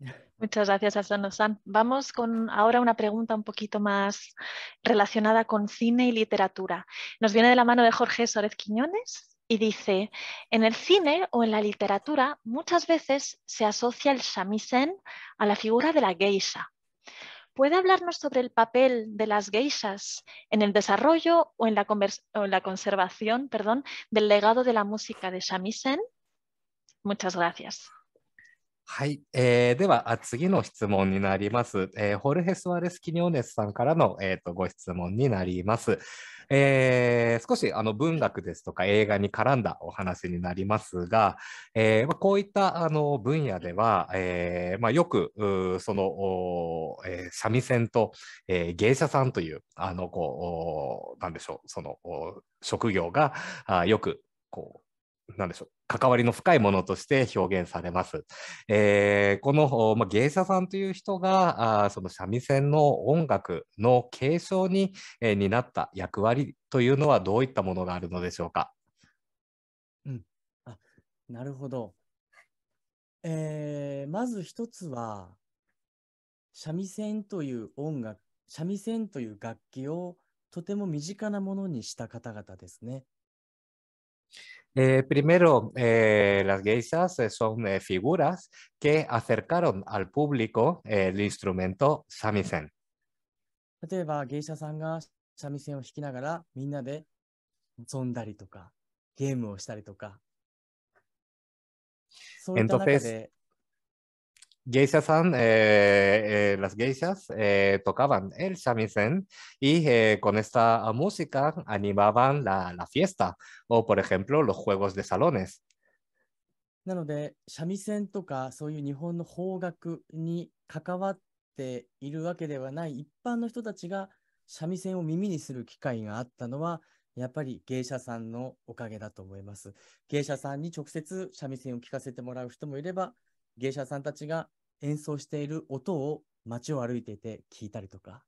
Muchas gracias, Asano-san. Vamos con ahora una pregunta un poquito más relacionada con cine y literatura. Nos viene de la mano de Jorge Sórez Quiñones y dice, en el cine o en la literatura muchas veces se asocia el shamisen a la figura de la geisha, ¿Puede hablarnos sobre el papel de las geishas en el desarrollo o en la, conservación perdón, del legado de la música de Shamisen? Muchas gracias. はい、えー、では次の質問になります。えー、ホルヘスワレス・キニオネスさんからの、えーと、ご質問になります。えー、少しあの文学ですとか映画に絡んだお話になりますが、えーまこういったあの分野では、えーまあ、よくその、お、えー、三味線と、えー、芸者さんというあのこうなんでしょうそのお職業があよくこうなんでしょう関わりの深いものとして表現されます。えー、この、まあ、芸者さんという人があその三味線の音楽の継承に、えー、担った役割というのはどういったものがあるのでしょうか。うん、あなるほど。えー、まず一つは三味線という音楽三味線という楽器をとても身近なものにした方々ですね。Eh, primero, eh, las geishas eh, son figuras que acercaron al público el instrumento shamisen. Por ejemplo, la geisha sanga shamisen o hicieron la gala, la gente se puso a la gala, se Entonces, geishas, eh, eh, las geishas eh, tocaban el shamisen y con esta música animaban la, la, fiesta o, por ejemplo, los juegos de salones. なので、三味線とかそういう日本の方角に関わっているわけではない一般の人たちが三味線を耳にする機会があったのは、やっぱり芸者さんのおかげだと思います。芸者さんに直接三味線を聞かせてもらう人もいれば、芸者さんたちが演奏している音を街を歩いていて聞いたりとか、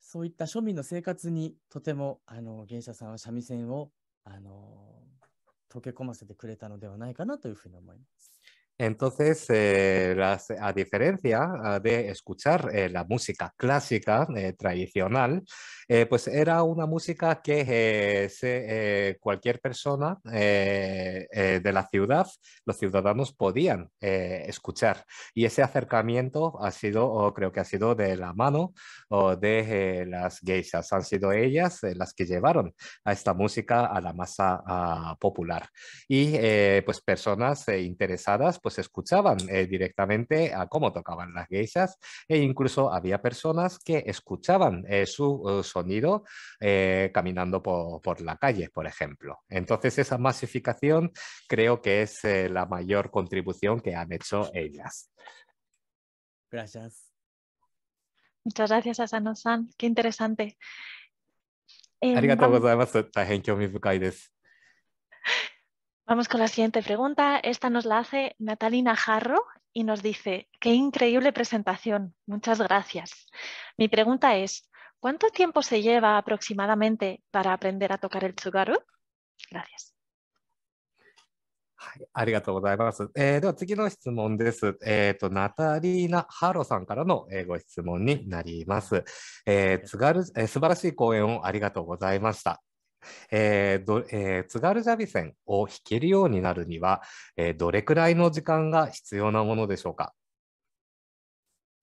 そういった庶民の生活にとてもあの芸者さんは三味線をあの溶け込ませてくれたのではないかなというふうに思います。Entonces, eh, a diferencia ah, de escuchar eh, la música clásica eh, tradicional, pues era una música que cualquier persona de la ciudad, los ciudadanos podían escuchar. Y ese acercamiento ha sido, o creo que ha sido de la mano de las geishas. Han sido ellas las que llevaron a esta música a la masa ah, popular. Y pues personas interesadas, pues pues, escuchaban eh, directamente a cómo tocaban las geishas e incluso había personas que escuchaban eh, su uh, sonido eh, caminando por, la calle, por ejemplo. Entonces esa masificación creo que es la mayor contribución que han hecho ellas. Gracias. Muchas gracias, Asano-san. Qué interesante. Em, gracias Vamos con la siguiente pregunta. Esta nos la hace Natalina Jarro y nos dice, qué increíble presentación, muchas gracias. Mi pregunta es, ¿cuánto tiempo se lleva aproximadamente para aprender a tocar el tsugaru? Gracias. えーどえー、津軽三味線を弾けるようになるには、えー、どれくらいの時間が必要なものでしょうか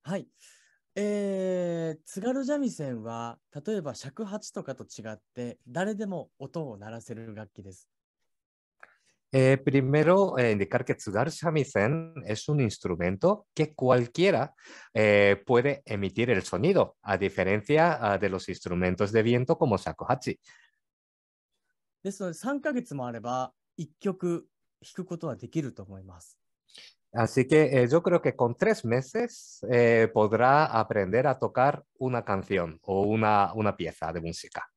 はい、えー、津軽三味線は例えば尺八とかと違って誰でも音を鳴らせる楽器です。Eh, primero, eh, indicar que Tsugar Shamisen es un instrumento que cualquiera eh, puede emitir el sonido, a diferencia uh, de los instrumentos de viento como shakuhachi, ですので、3ヶ月もあれば、1曲弾くことはできると思います。Así que eh, yo creo que con tres meses eh, podrá aprender a tocar una canción o una, una pieza de música.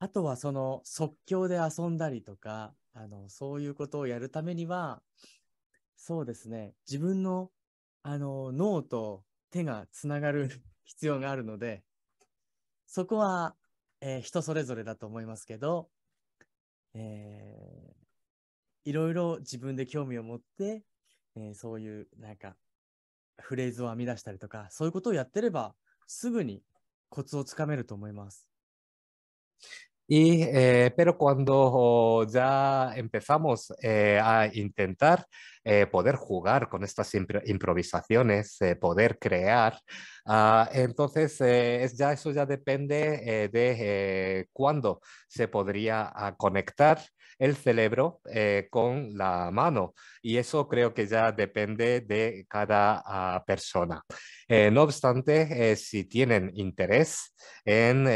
あとはその即興で遊んだりとかあのそういうことをやるためにはそうですね自分のあの脳と手がつながる必要があるのでそこはえー、人それぞれだと思いますけど、えー、いろいろ自分で興味を持って、えー、そういうなんかフレーズを編み出したりとか、そういうことをやってれば、すぐにコツをつかめると思います。Y, eh, pero cuando ya empezamos eh, a intentar eh, poder jugar con estas improvisaciones, poder crear, ah, entonces ya, eso ya depende de cuándo se podría ah, conectar el cerebro eh, con la mano. Y eso creo que ya depende de cada ah, persona. Eh, no obstante, eh, si tienen interés en,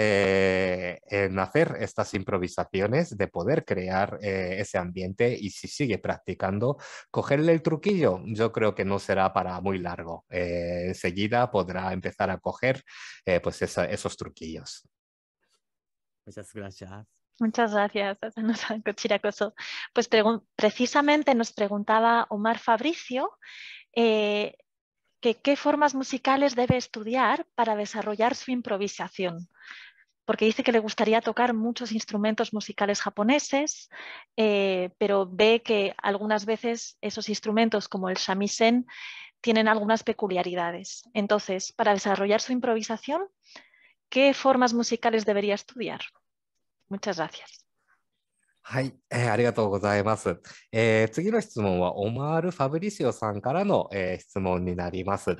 hacer estas improvisaciones, de poder crear ese ambiente y si sigue practicando, cogerle el truquillo, yo creo que no será para muy largo. enseguida podrá empezar a coger pues esos truquillos. Muchas gracias. Muchas gracias, Pues precisamente nos preguntaba Omar Fabricio eh, que qué formas musicales debe estudiar para desarrollar su improvisación porque dice que le gustaría tocar muchos instrumentos musicales japoneses, eh, pero ve que algunas veces esos instrumentos como el shamisen tienen algunas peculiaridades. Entonces, para desarrollar su improvisación, ¿qué formas musicales debería estudiar? Muchas gracias. はい、えー、ありがとうございます、えー、次の質問はオマール・ファブリシオさんからの、えー、質問になります。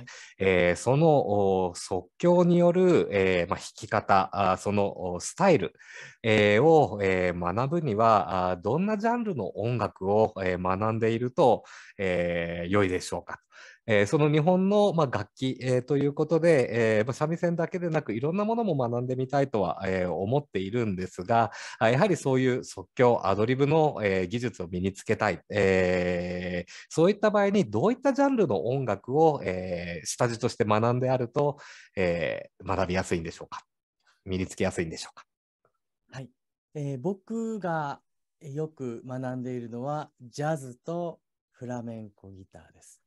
その即興による、えま弾き方、あそのスタイル、えを、え学ぶにはあ、どんなジャンルの音楽を、え学んでいると、え良いでしょうか。えー、その日本の、まあ、楽器、えー、ということで、えー、三味線だけでなくいろんなものも学んでみたいとは、えー、思っているんですがやはりそういう即興アドリブの、えー、技術を身につけたい、えー、そういった場合にどういったジャンルの音楽を、えー、下地として学んであると、えー、学びやすいんでしょうか身につけやすいんでしょうかはい、えー、僕がよく学んでいるのはジャズとフラメンコギターです。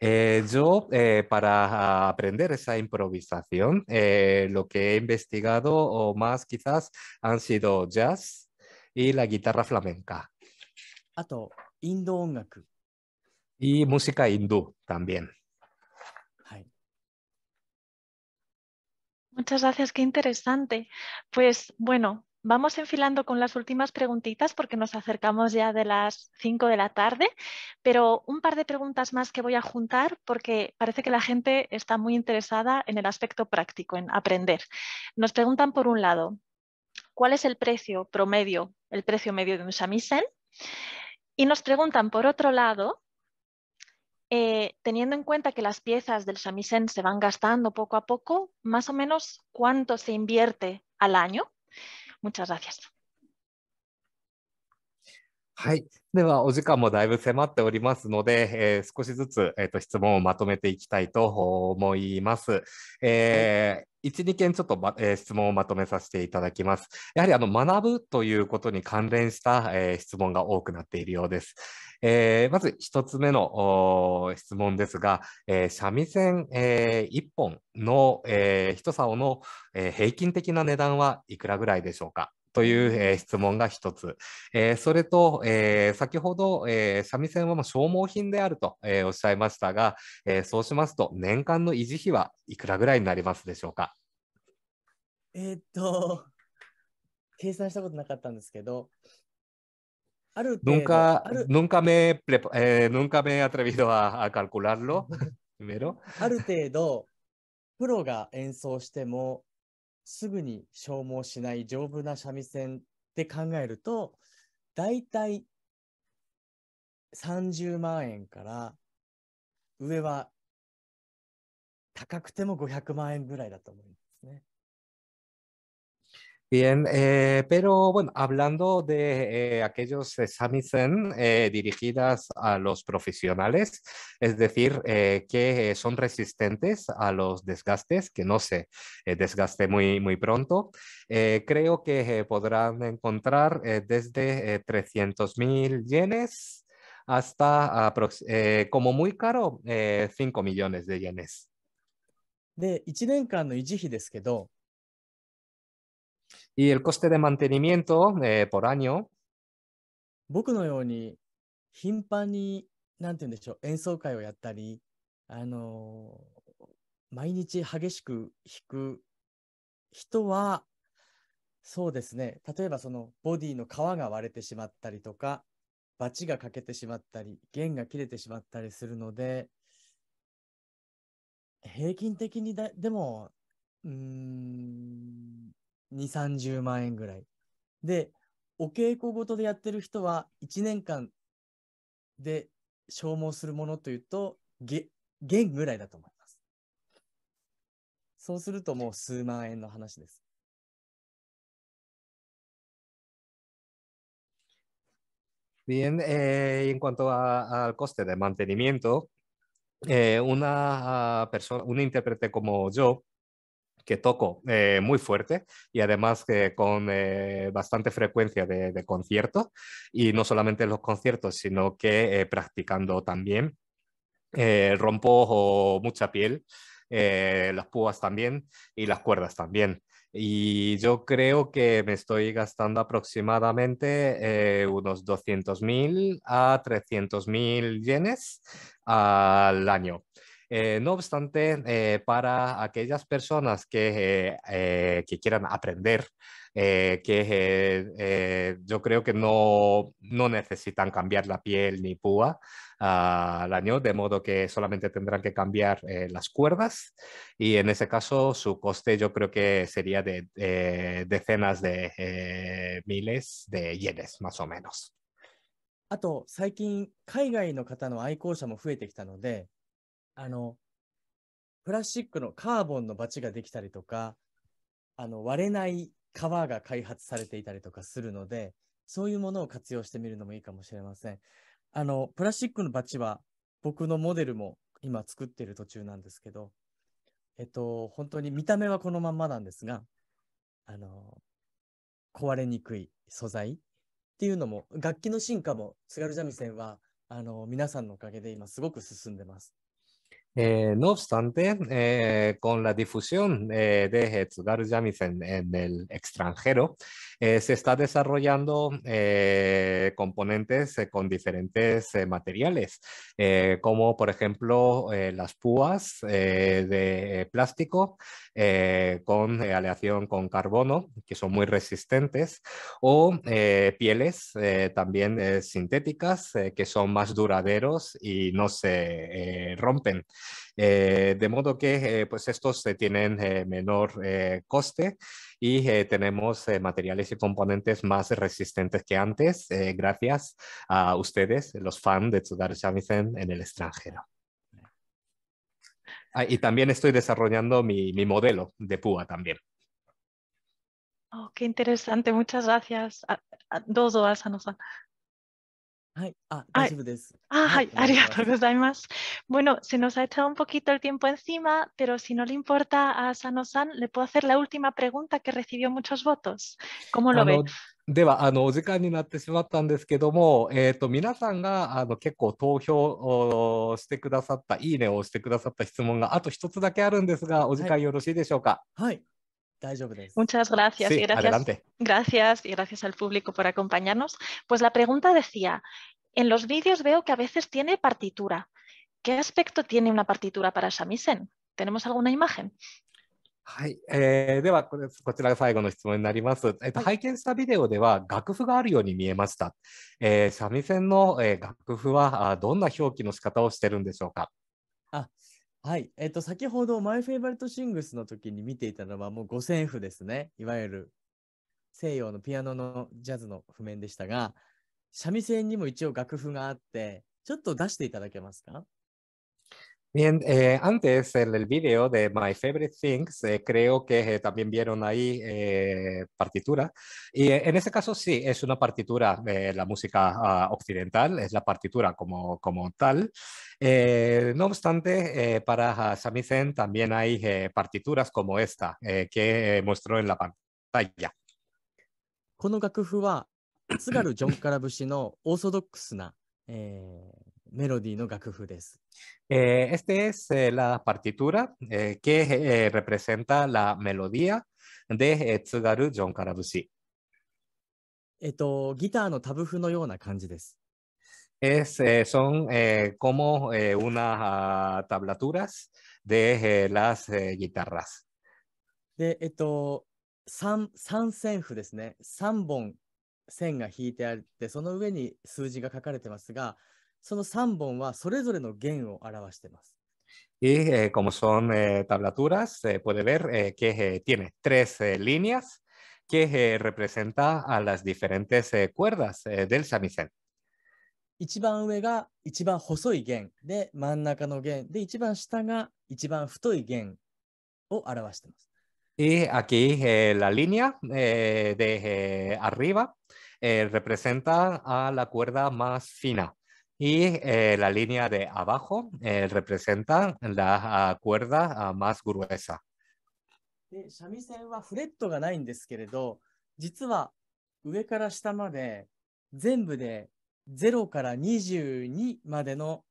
Eh, yo, eh, para aprender esa improvisación, eh, lo que he investigado o más quizás han sido jazz y la guitarra flamenca. Ato, Y música hindú también. Muchas gracias, qué interesante. Pues bueno, vamos enfilando con las últimas preguntitas porque nos acercamos ya de las 5 de la tarde, pero un par de preguntas más que voy a juntar porque parece que la gente está muy interesada en el aspecto práctico, en aprender. Nos preguntan por un lado, ¿cuál es el precio promedio, el precio medio de un shamisen? Y nos preguntan por otro lado, eh, teniendo en cuenta que las piezas del shamisen se van gastando poco a poco, más o menos cuánto se invierte al año Muchas gracias. はい。では、お時間もだいぶ迫っておりますので、えー、少しずつ、えーと、質問をまとめていきたいと思います。えー、1、2件ちょっと、まえー、質問をまとめさせていただきます。やはりあの学ぶということに関連した、えー、質問が多くなっているようです。えー、まず1つ目の質問ですが、えー、三味線、え1本の、えー、竿の、え平均的な値段はいくらぐらいでしょうか。という、えー、質問が一つ、えー、それと、えー、先ほど、え三味線はもう消耗品であると、えおっしゃいましたが、えそうしますと年間の維持費はいくらぐらいになりますでしょうかえっと計算したことなかったんですけどある程度ある nunca me, eh, nunca me atrevido a, a c a l c u l a r l o ある程度プロが演奏してもすぐに消耗しない丈夫な三味線って考えると、大体30万円から上は高くても500万円ぐらいだと思います。Bien, eh, pero bueno, hablando de eh, aquellos Samisen eh, dirigidas a los profesionales, es decir, que son resistentes a los desgastes, que no se desgaste muy, muy pronto, creo que podrán encontrar desde 300 mil yenes hasta, como muy caro, 5 millones de yenes. de 1年間の維持費ですけど ¿Y el coste de mantenimiento eh, por año? 僕のように頻繁に、なんて言うんでしょう、演奏会をやったり、あのー毎日激しく弾く人は、そうですね、例えばそのボディの皮が割れてしまったりとか、バチが欠けてしまったり、弦が切れてしまったりするので、平均的にだ、でも、うん、2、30万円ぐらい。で、お稽古ごとでやってる人は1年間で消耗するものというと、げ、現ぐらいだと思います。そうするともう数万円の話です。Bien, eh, en cuanto a, al coste de mantenimiento, eh, una, persona, un intérprete como yo que toco eh, muy fuerte y además con eh, bastante frecuencia de, de conciertos y no solamente los conciertos, sino que eh, practicando también rompo o mucha piel, las púas también y las cuerdas también. Y yo creo que me estoy gastando aproximadamente unos 200.000 a 300.000 yenes al año. Eh, no obstante, eh, para aquellas personas que, eh, que quieran aprender, que yo creo que no, no necesitan cambiar la piel ni púa, ah, al año, de modo que solamente tendrán que cambiar las cuerdas y en ese caso su coste yo creo que sería de, decenas de miles de yenes más o menos. あと最近海外の方の愛好者も増えてきたのであの、プラスチックのカーボンのバチができたりとか、あの、割れない革が開発されていたりとかするので、そういうものを活用してみるのもいいかもしれません。あの、プラスチックのバチは僕のモデルも今作ってる途中なんですけど、えっと、本当に見た目はこのまんまなんですが、あの、壊れにくい素材っていうのも、楽器の進化も津軽三味線は、あの、皆さんのおかげで今すごく進んでます。Eh, no obstante, eh, con la difusión eh, de Hetsugaru Yamisen en el extranjero, se está desarrollando componentes con diferentes materiales, como por ejemplo las púas de plástico con aleación con carbono, que son muy resistentes, o pieles también sintéticas, que son más duraderos y no se rompen. Eh, de modo que eh, pues estos eh, tienen menor coste y tenemos materiales y componentes más resistentes que antes, gracias a ustedes, los fans de Tsudar Shamisen en el extranjero. Ah, y también estoy desarrollando mi, mi modelo de púa también. Oh, qué interesante, muchas gracias. A, todos dos o a Ay, ah, ay, bueno, se nos ha echado un poquito el tiempo encima, pero si no le importa a Sano-san, le puedo hacer la última pregunta que recibió muchos votos. ¿Cómo lo ve? ではあのお時間になってしまったんですけども、えーと、と皆さんがあの結構投票してくださった、いいねをしてくださった質問があと1つだけあるんですが、お時間よろしいでしょうか。はい、はい Muchas gracias. y gracias, gracias y gracias al público por acompañarnos. Pues la pregunta decía, en los vídeos veo que a veces tiene partitura. ¿Qué aspecto tiene una partitura para Shamisen? ¿Tenemos alguna imagen? Eh, de はい、えー、ではこちらが最後の質問になります、えっと、拝見したビデオでは楽譜があるように見えました、えー、三味線の、えー、楽譜はあどんな表記の仕方をしてるんでしょうかあはい。えっと、先ほど、マイフェイバリットシングスの時に見ていたのは、もう五線譜ですね。いわゆる西洋のピアノのジャズの譜面でしたが、三味線にも一応楽譜があって、ちょっと出していただけますか Bien, eh, antes en el vídeo de My Favorite Things, eh, creo que eh, también vieron ahí partitura. Y en ese caso sí, es una partitura de la música ah, occidental, es la partitura como, como tal. no obstante, para Sami también hay partituras como esta que mostró en la pantalla. この楽譜は津軽ジョンカラ節のオーソドックスな、えー、melody の楽譜です。Eh, esta es eh, la partitura eh, que eh, representa la melodía de eh, Tsugaru John Karabushi. えっと、ギターのタブ譜のような感じです。Es, eh, son eh, como eh, unas uh, tablaturas de eh, las eh, guitarras. で、えっと、3, 3線譜ですね。3本線が引いてあって、その上に数字が書かれてますが、その3本はそれぞれの弦を表しています。Y eh, como son eh, tablaturas, se eh, puede ver que tiene tres líneas que representa a las diferentes cuerdas del samisen. 一番上が一番細い弦で真ん中の弦で一番下が一番太い弦を表しています。Y aquí la línea de arriba representa a la cuerda más fina. y eh, la línea de abajo eh, representa la uh, cuerda uh, más gruesa. で三味線はフレットがないんですけれど、実は上から下まで全部で0から22までの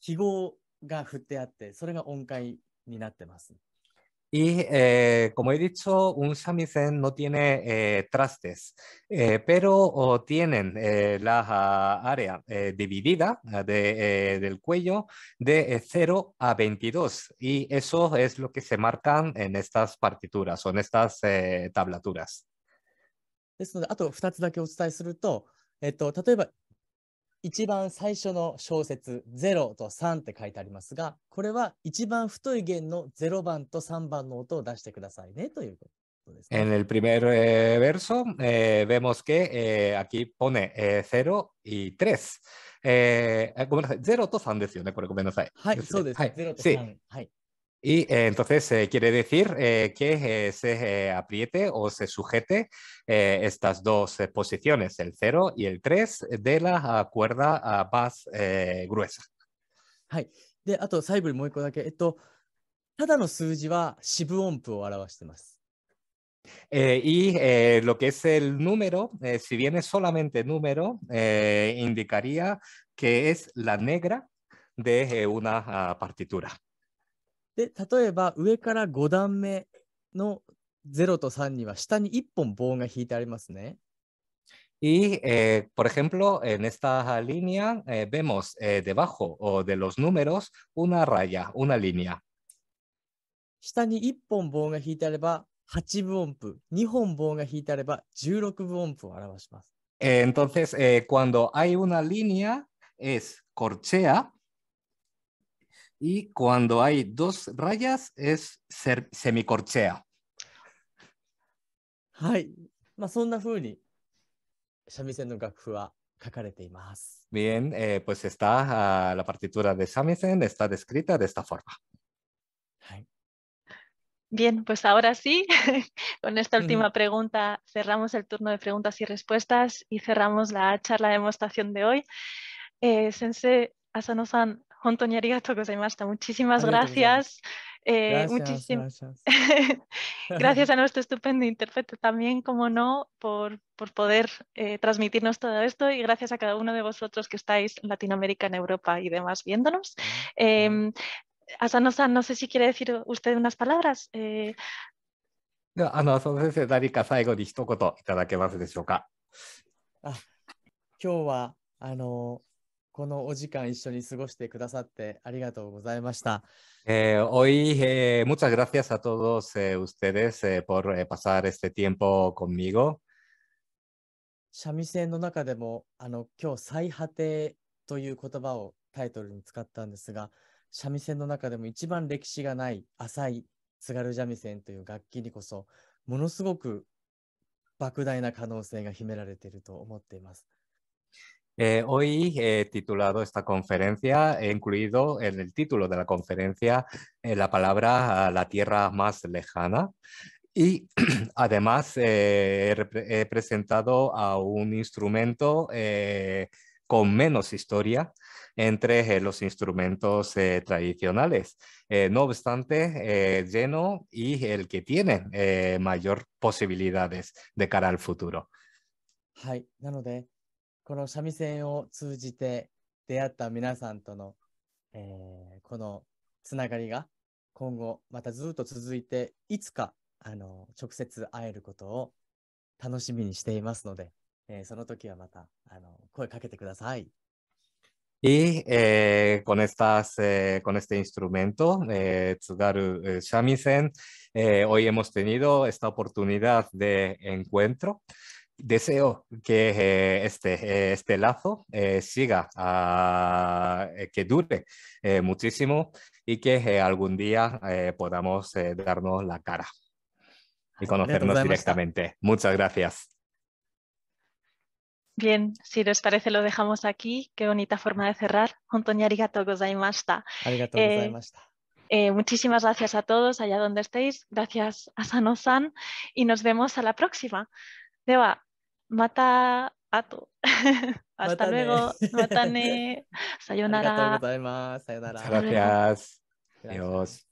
記号が振ってあって、それが音階になってます。Y eh, como he dicho, un samisen no tiene eh, trastes, eh, pero tienen la área dividida del cuello de 0 a 22 y eso es lo que se marcan en estas partituras o en estas tablaturas. ですのであと一番最初の小節0と3って書いてありますが、これは一番太い弦の0番と3番の音を出してくださいねということ。En el primer eh, verso eh, vemos que eh, aquí pone 0 y 3. えー、ごめんなさい、0と3ですよね、これごめんなさい。はい、そうです。0と3。はい、Y eh, entonces eh, quiere decir eh, que se apriete o se sujete estas dos posiciones, el 0 y el 3 de la cuerda más gruesa. y lo que es el número, si viene solamente número, indicaría que es la negra de una ah, partitura. で、例えば上から5段目の0と3には下に1本棒が引いてありますね。Y, eh, por ejemplo, en esta línea eh, vemos eh, debajo de los números una raya, una línea. 下に1本棒が引いてあれば8分音符、2本棒が引いてあれば16分音符を表します。Entonces, cuando hay una línea es corchea y cuando hay dos rayas es semicorchea. Bien, eh, pues está ah, la partitura de Samisen está descrita de esta forma. Bien, pues ahora sí, con esta última pregunta cerramos el turno de preguntas y respuestas y cerramos la charla de demostración de hoy. Eh, sensei Asano-san, Muchísimas gracias. Eh, gracias, muchísimas gracias. gracias a nuestro estupendo intérprete también, como no, por, poder eh, transmitirnos todo esto y gracias a cada uno de vosotros que estáis en Latinoamérica, en Europa y demás viéndonos. Eh, no sé si quiere decir usted unas palabras. Eh... このお時間一緒に過ごしてくださってありがとうございました。え h hoy, え h muchas gracias a todos eh, ustedes eh, por e ー、pasar este tiempo conmigo. 三味線の中でもあの今日「最果て」という言葉をタイトルに使ったんですが三味線の中でも一番歴史がない浅い津軽三味線という楽器にこそものすごく莫大な可能性が秘められていると思っています。Eh, hoy he eh, titulado esta conferencia, he incluido en el título de la conferencia eh, la palabra la tierra más lejana y además he presentado a un instrumento con menos historia entre los instrumentos tradicionales. no obstante, lleno y el que tiene mayor posibilidades de cara al futuro. はい、なので、この三味線を通じて出会った皆さんとの、えー、このつながりが今後またずっと続いていつかあの直接会えることを楽しみにしていますので、えー、その時はまたあの声かけてください。Y eh, con, estas, eh, con este instrumento, eh, Tsugaru Shamisen, hoy hemos tenido esta oportunidad de encuentro. deseo que eh, este, eh, este lazo eh, siga, ah, que dure muchísimo y que algún día podamos darnos la cara y conocernos directamente. Muchas gracias. Bien, si les parece lo dejamos aquí. Qué bonita forma de cerrar. Antonio, arigato gozaimashita. Arigato gozaimashita. muchísimas gracias a todos allá donde estéis. Gracias a Sanosan y nos vemos a la próxima. Deba, またあ後。またね。またね。さよなら。ありがとうございます。さよなら。さよなら。